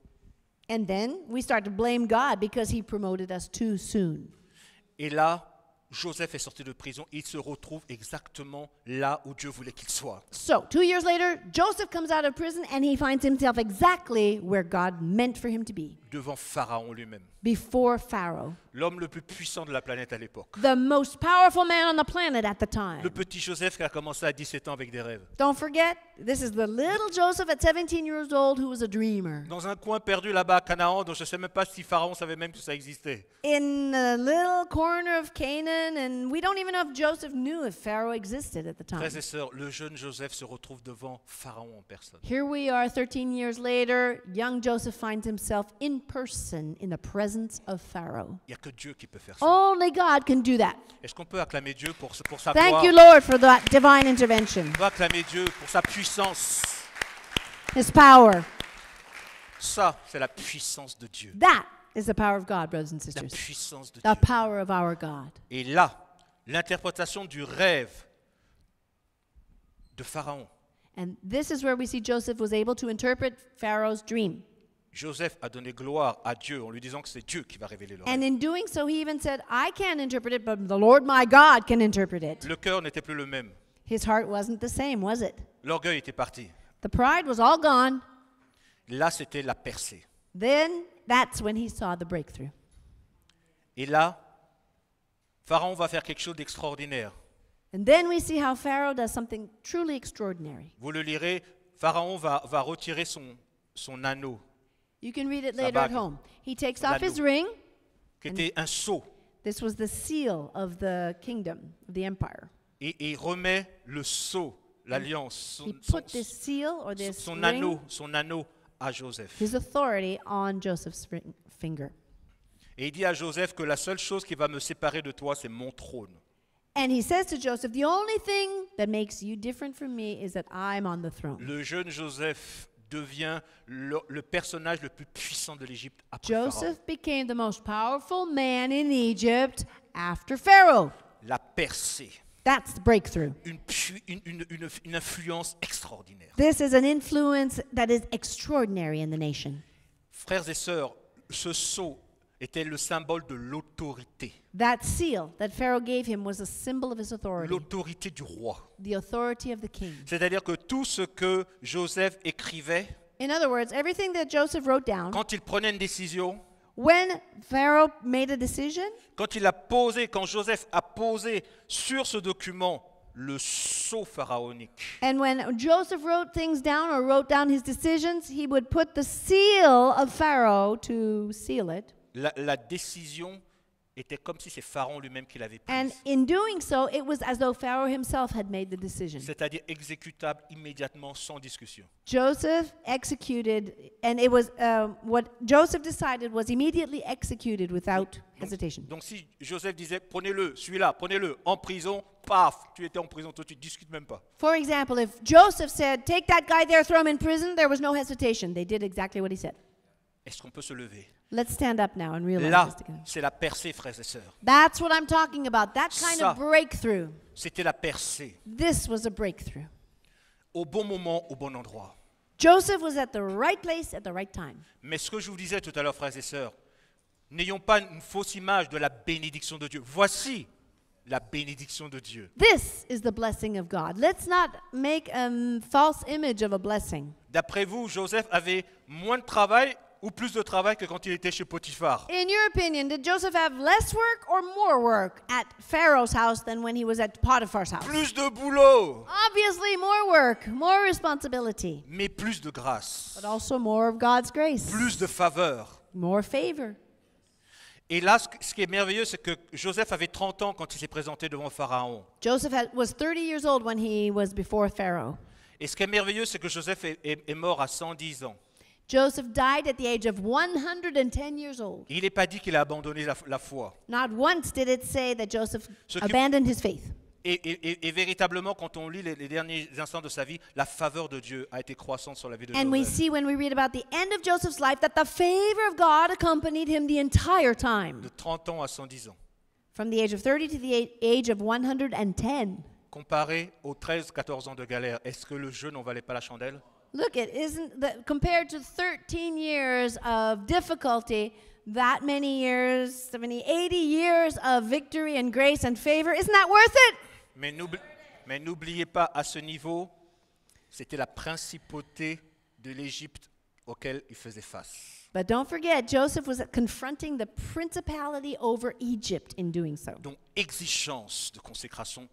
Et là, Joseph est sorti de prison, il se retrouve exactement là où Dieu voulait qu'il soit. So, two years later, Joseph comes out of prison and he finds himself exactly where God meant for him to be. devant Pharaon lui-même. L'homme le plus puissant de la planète à l'époque. most Le petit Joseph qui a commencé à 17 ans avec des rêves. forget, Dans un coin perdu là-bas à Canaan, dont je ne sais même pas si Pharaon savait même que ça existait. In Frères et sœurs, le jeune Joseph se retrouve devant Pharaon en personne. Here we are 13 years later, young Joseph finds himself in person in the presence of Pharaoh. Il y a que Dieu qui peut faire ça. Only God can do that. Est-ce qu'on peut acclamer Dieu pour, pour sa Thank gloire? you, Lord, for that divine intervention. On peut acclamer Dieu pour sa puissance. His power. Ça, c'est la puissance de Dieu. That is the power of God, brothers and La sisters. puissance de The Dieu. power of our God. Et là, l'interprétation du rêve de Pharaon. And this is where we see Joseph was able to interpret Pharaoh's dream. Joseph a donné gloire à Dieu en lui disant que c'est Dieu qui va révéler le And in doing so, he even said, I can't interpret it, but the Lord my God can interpret it. Le cœur n'était plus le même. His heart wasn't the same, was it? L'orgueil était parti. The pride was all gone. Là, c'était la percée. Then that's when he saw the breakthrough. Et là, Pharaon va faire quelque chose d'extraordinaire. And then we see how Pharaoh does something truly extraordinary. Vous le lirez, Pharaon va, va retirer son, son anneau You can read it later at home. He takes off his ring. C'était un sceau. This was the seal of the kingdom, of the empire. Et, il remet le sceau, l'alliance, son, son, son, son, anneau, son anneau à Joseph. His authority on Joseph's finger. Et il dit à Joseph que la seule chose qui va me séparer de toi, c'est mon trône. And he says to Joseph, the only thing that makes you different from me is that I'm on the throne. Le jeune Joseph devient le, personnage le plus puissant de l'Égypte après Joseph Pharaon. became the most powerful man in Egypt after Pharaoh. La percée. That's the breakthrough. Une, une, une, une, influence extraordinaire. This is an influence that is extraordinary in the nation. Frères et sœurs, ce saut était le symbole de l'autorité. That seal that Pharaoh gave him was a symbol of his authority. L'autorité du roi. The authority of the king. C'est-à-dire que tout ce que Joseph écrivait In other words, everything that Joseph wrote down quand il prenait une décision When Pharaoh made a decision, quand il a posé, quand Joseph a posé sur ce document le sceau pharaonique. And when Joseph wrote things down or wrote down his decisions, he would put the seal of Pharaoh to seal it. La, la décision était comme si c'est Pharaon lui-même qui l'avait And prise. in doing so, it was as though Pharaoh himself had made the decision. C'est-à-dire exécutable immédiatement sans discussion. Joseph executed, and it was uh, what Joseph decided was immediately executed without hesitation. Donc si Joseph disait prenez-le, celui-là, prenez-le, en prison, paf, tu étais en prison, toi tu discutes même pas. For example, if Joseph said take that guy there, throw him in prison, there was no hesitation. They did exactly what he said. Est-ce qu'on peut se lever? Let's Là, c'est la percée, frères et sœurs. C'était la percée. Au bon moment, au bon endroit. Joseph Mais ce que je vous disais tout à l'heure, frères et sœurs, n'ayons pas une fausse image de la bénédiction de Dieu. Voici la bénédiction de Dieu. D'après vous, Joseph avait moins de travail ou plus de travail que quand il était chez Potiphar? In your opinion, did Joseph have less work or more work at Pharaoh's house than when he was at Potiphar's house? Plus de boulot. Obviously, more work, more responsibility. Mais plus de grâce. But also more of God's grace. Plus de faveur. More favor. Et là, ce qui est merveilleux, c'est que Joseph avait 30 ans quand il s'est présenté devant Pharaon. Joseph was 30 years old when he was before Pharaoh. Et ce qui est merveilleux, c'est que Joseph est, est, est mort à 110 ans. Joseph died at the age of 110 years old. Il n'est pas dit qu'il a abandonné la, la, foi. Not once did it say that Joseph abandoned his faith. Et, et, et, véritablement, quand on lit les, les, derniers instants de sa vie, la faveur de Dieu a été croissante sur la vie de Joseph. And we see when we read about the end of Joseph's life that the favor of God accompanied him the entire time. De 30 ans à 110 ans. From the age of 30 to the age of 110. Comparé aux 13-14 ans de galère, est-ce que le jeûne n'en valait pas la chandelle? look it not that compared to 13 years of difficulty that many years 70 80 years of victory and grace and favor isn't that worth it mais n'oubliez pas à ce niveau c'était la principauté de l'Égypte auquel il faisait face But don't forget, Joseph was confronting the principality over Egypt in doing so. Donc exigence de consécration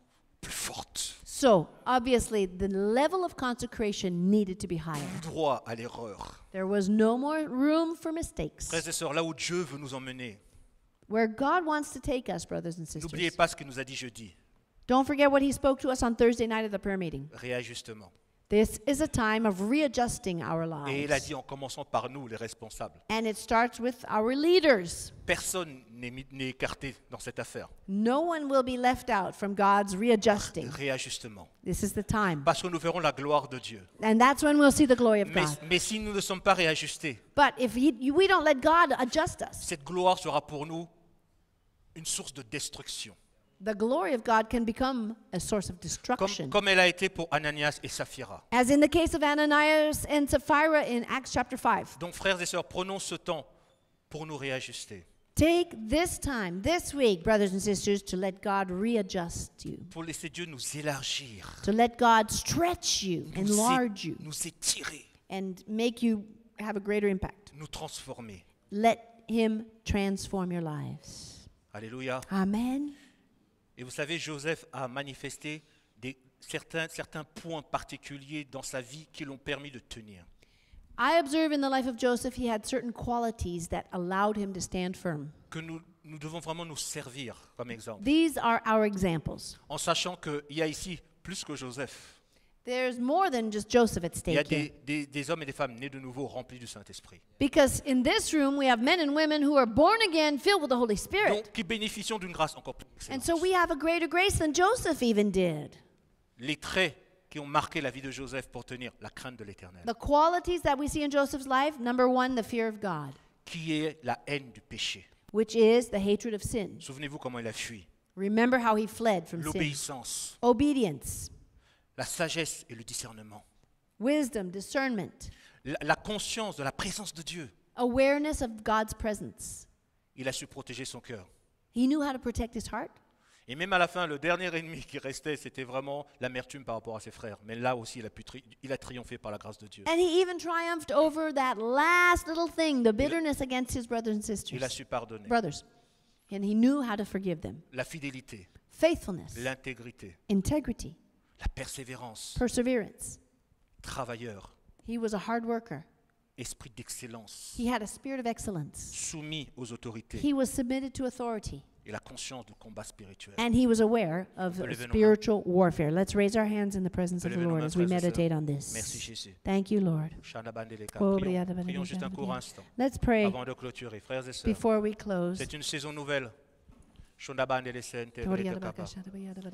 forte. So, obviously, the level of consecration needed to be higher. droit à l'erreur. There was no more room for mistakes. Frères là où Dieu veut nous emmener, Where God wants to take us, brothers and n'oubliez sisters. pas ce qu'il nous a dit jeudi. Don't forget what he spoke to us on Thursday night at the prayer meeting. Réajustement. This is a time of readjusting our lives. Et il a dit en commençant par nous, les responsables. And it starts with our leaders. Personne n'est écarté dans cette affaire. No one will be left out from God's readjusting. Réajustement. This is the time. Parce que nous verrons la gloire de Dieu. And that's when we'll see the glory of mais, God. Mais si nous ne sommes pas réajustés, But if he, we don't let God adjust us, cette gloire sera pour nous une source de destruction the glory of God can become a source of destruction. Comme, elle a été pour Ananias et Sapphira. As in the case of Ananias and Sapphira in Acts chapter 5. Donc frères et sœurs, prenons ce temps pour nous réajuster. Take this time, this week, brothers and sisters, to let God readjust you. Pour laisser Dieu nous élargir. To let God stretch you, enlarge you. Nous étirer. And make you have a greater impact. Nous transformer. Let him transform your lives. Alléluia. Amen. Et vous savez, Joseph a manifesté des, certains, certains points particuliers dans sa vie qui l'ont permis de tenir. Que nous, devons vraiment nous servir comme exemple. En sachant qu'il y a ici plus que Joseph. There's more than just Joseph at Il y a stake here. des, des- des hommes et des femmes nés de nouveau, remplis du Saint-Esprit, Because in this room, we have men and women who are born again, filled with the Holy Spirit. donc qui bénéficient d'une grâce encore plus And excellente. so we have a greater grace than Joseph even did. Les traits qui ont marqué la vie de Joseph pour tenir la crainte de l'Éternel, The qualities that we see in Joseph's life number one, the fear of God, qui est la haine du péché. which is the hatred of sin. Souvenez-vous comment il a fui. Remember how he fled from sin. L'obéissance, Obedience, La sagesse et le discernement. La, conscience de la présence de Dieu. Il a su protéger son cœur. Et même à la fin, le dernier ennemi qui restait, c'était vraiment l'amertume par rapport à ses frères. Mais là aussi, il a, triomphé par la grâce de Dieu. Il a su pardonner. Brothers. And he knew how to forgive them. La fidélité. Faithfulness. L'intégrité. Integrity. La persévérance. Perseverance. Travailleur. He was a hard worker. Esprit d'excellence. He had a spirit of excellence. Soumis aux autorités. He was submitted to authority. Et la conscience du combat spirituel. And he was aware of spiritual warfare. Let's raise our hands in the presence of the Lord as we meditate on this. Merci Jésus. Thank you Lord. Prions, juste un court instant. Let's pray. Avant de clôturer, frères et sœurs. Before we close. C'est une saison nouvelle.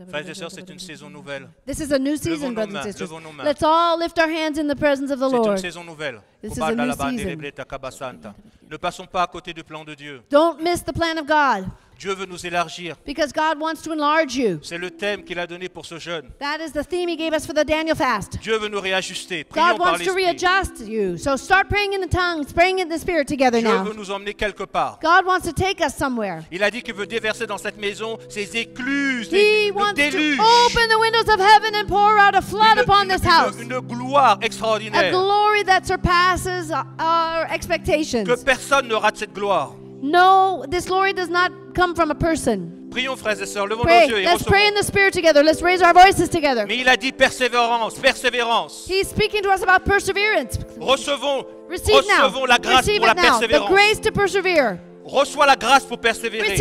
Frères et sœurs, c'est une saison nouvelle. This is a new season, brothers and sisters. Let's all lift our hands in the presence of the Lord. C'est une saison nouvelle. This is a new season. Ne passons pas à côté du plan de Dieu. Don't miss the plan of God. Dieu veut nous élargir. Because God wants to enlarge you. C'est le thème qu'il a donné pour ce jeûne. That is the theme he gave us for the Daniel fast. Dieu veut nous réajuster. Prions God par wants to readjust you. So start praying in the tongues, praying in the spirit together Dieu now. Dieu veut nous emmener quelque part. God wants to take us somewhere. Il a dit qu'il veut déverser dans cette maison ses écluses, he wants To open the windows of heaven and pour out a flood une, upon une, this house. Une, une gloire extraordinaire. A glory that surpasses our expectations. Que personne ne rate cette gloire. No, this glory does not come from a person. Prions, frères et sœurs, levons pray. nos yeux et Let's pray in the spirit together. Let's raise our voices together. Mais il a dit persévérance, persévérance. He's speaking to us about perseverance. Recevons, Receive recevons now. la grâce Receive pour la it now. The grace to persevere. Reçois la grâce pour persévérer.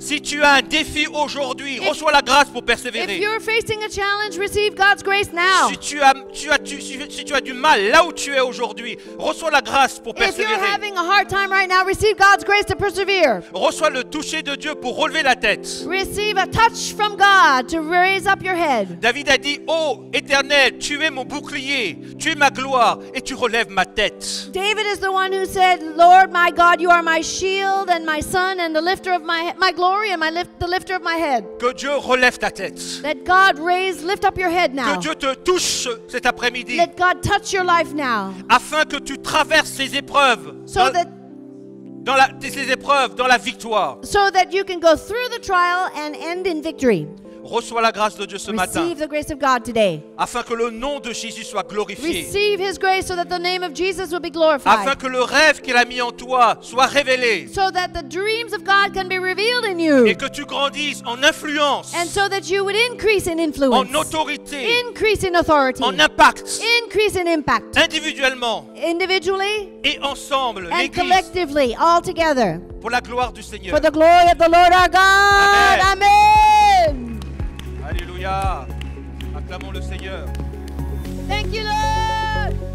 Si tu as un défi aujourd'hui, reçois la grâce pour persévérer. Si tu as, si tu as du mal là où tu es aujourd'hui, reçois la grâce pour persévérer. Reçois le toucher de Dieu pour relever la tête. David a dit, oh, Éternel, tu es mon bouclier, tu es ma gloire et tu relèves ma tête. David is the one who said, Lord, my God, you are my shield and my son and the lifter of my my glory and my lift, the lifter of my head. Que Dieu relève ta tête. Let God raise, lift up your head now. Que Dieu te touche cet après-midi. Let God touch your life now. Afin que tu traverses ces épreuves. So dans, that dans la, ces épreuves, dans la victoire. So that you can go through the trial and end in victory. Reçois la grâce de Dieu ce matin. the grace of God today. Afin que le nom de Jésus soit glorifié. Receive his grace so that the name of Jesus will be glorified. Afin que le rêve qu'il a mis en toi soit révélé. So that the dreams of God can be revealed in you. Et que tu grandisses en influence. And so that you would increase in influence. En autorité. Increase in authority. En impact. Increase in impact. Individuellement. Individually. Et ensemble, and collectively, all together. Pour la gloire du Seigneur. For the glory of the Lord our God. Amen. Amen. Alléluia. Acclamons le Seigneur. Thank you, Lord.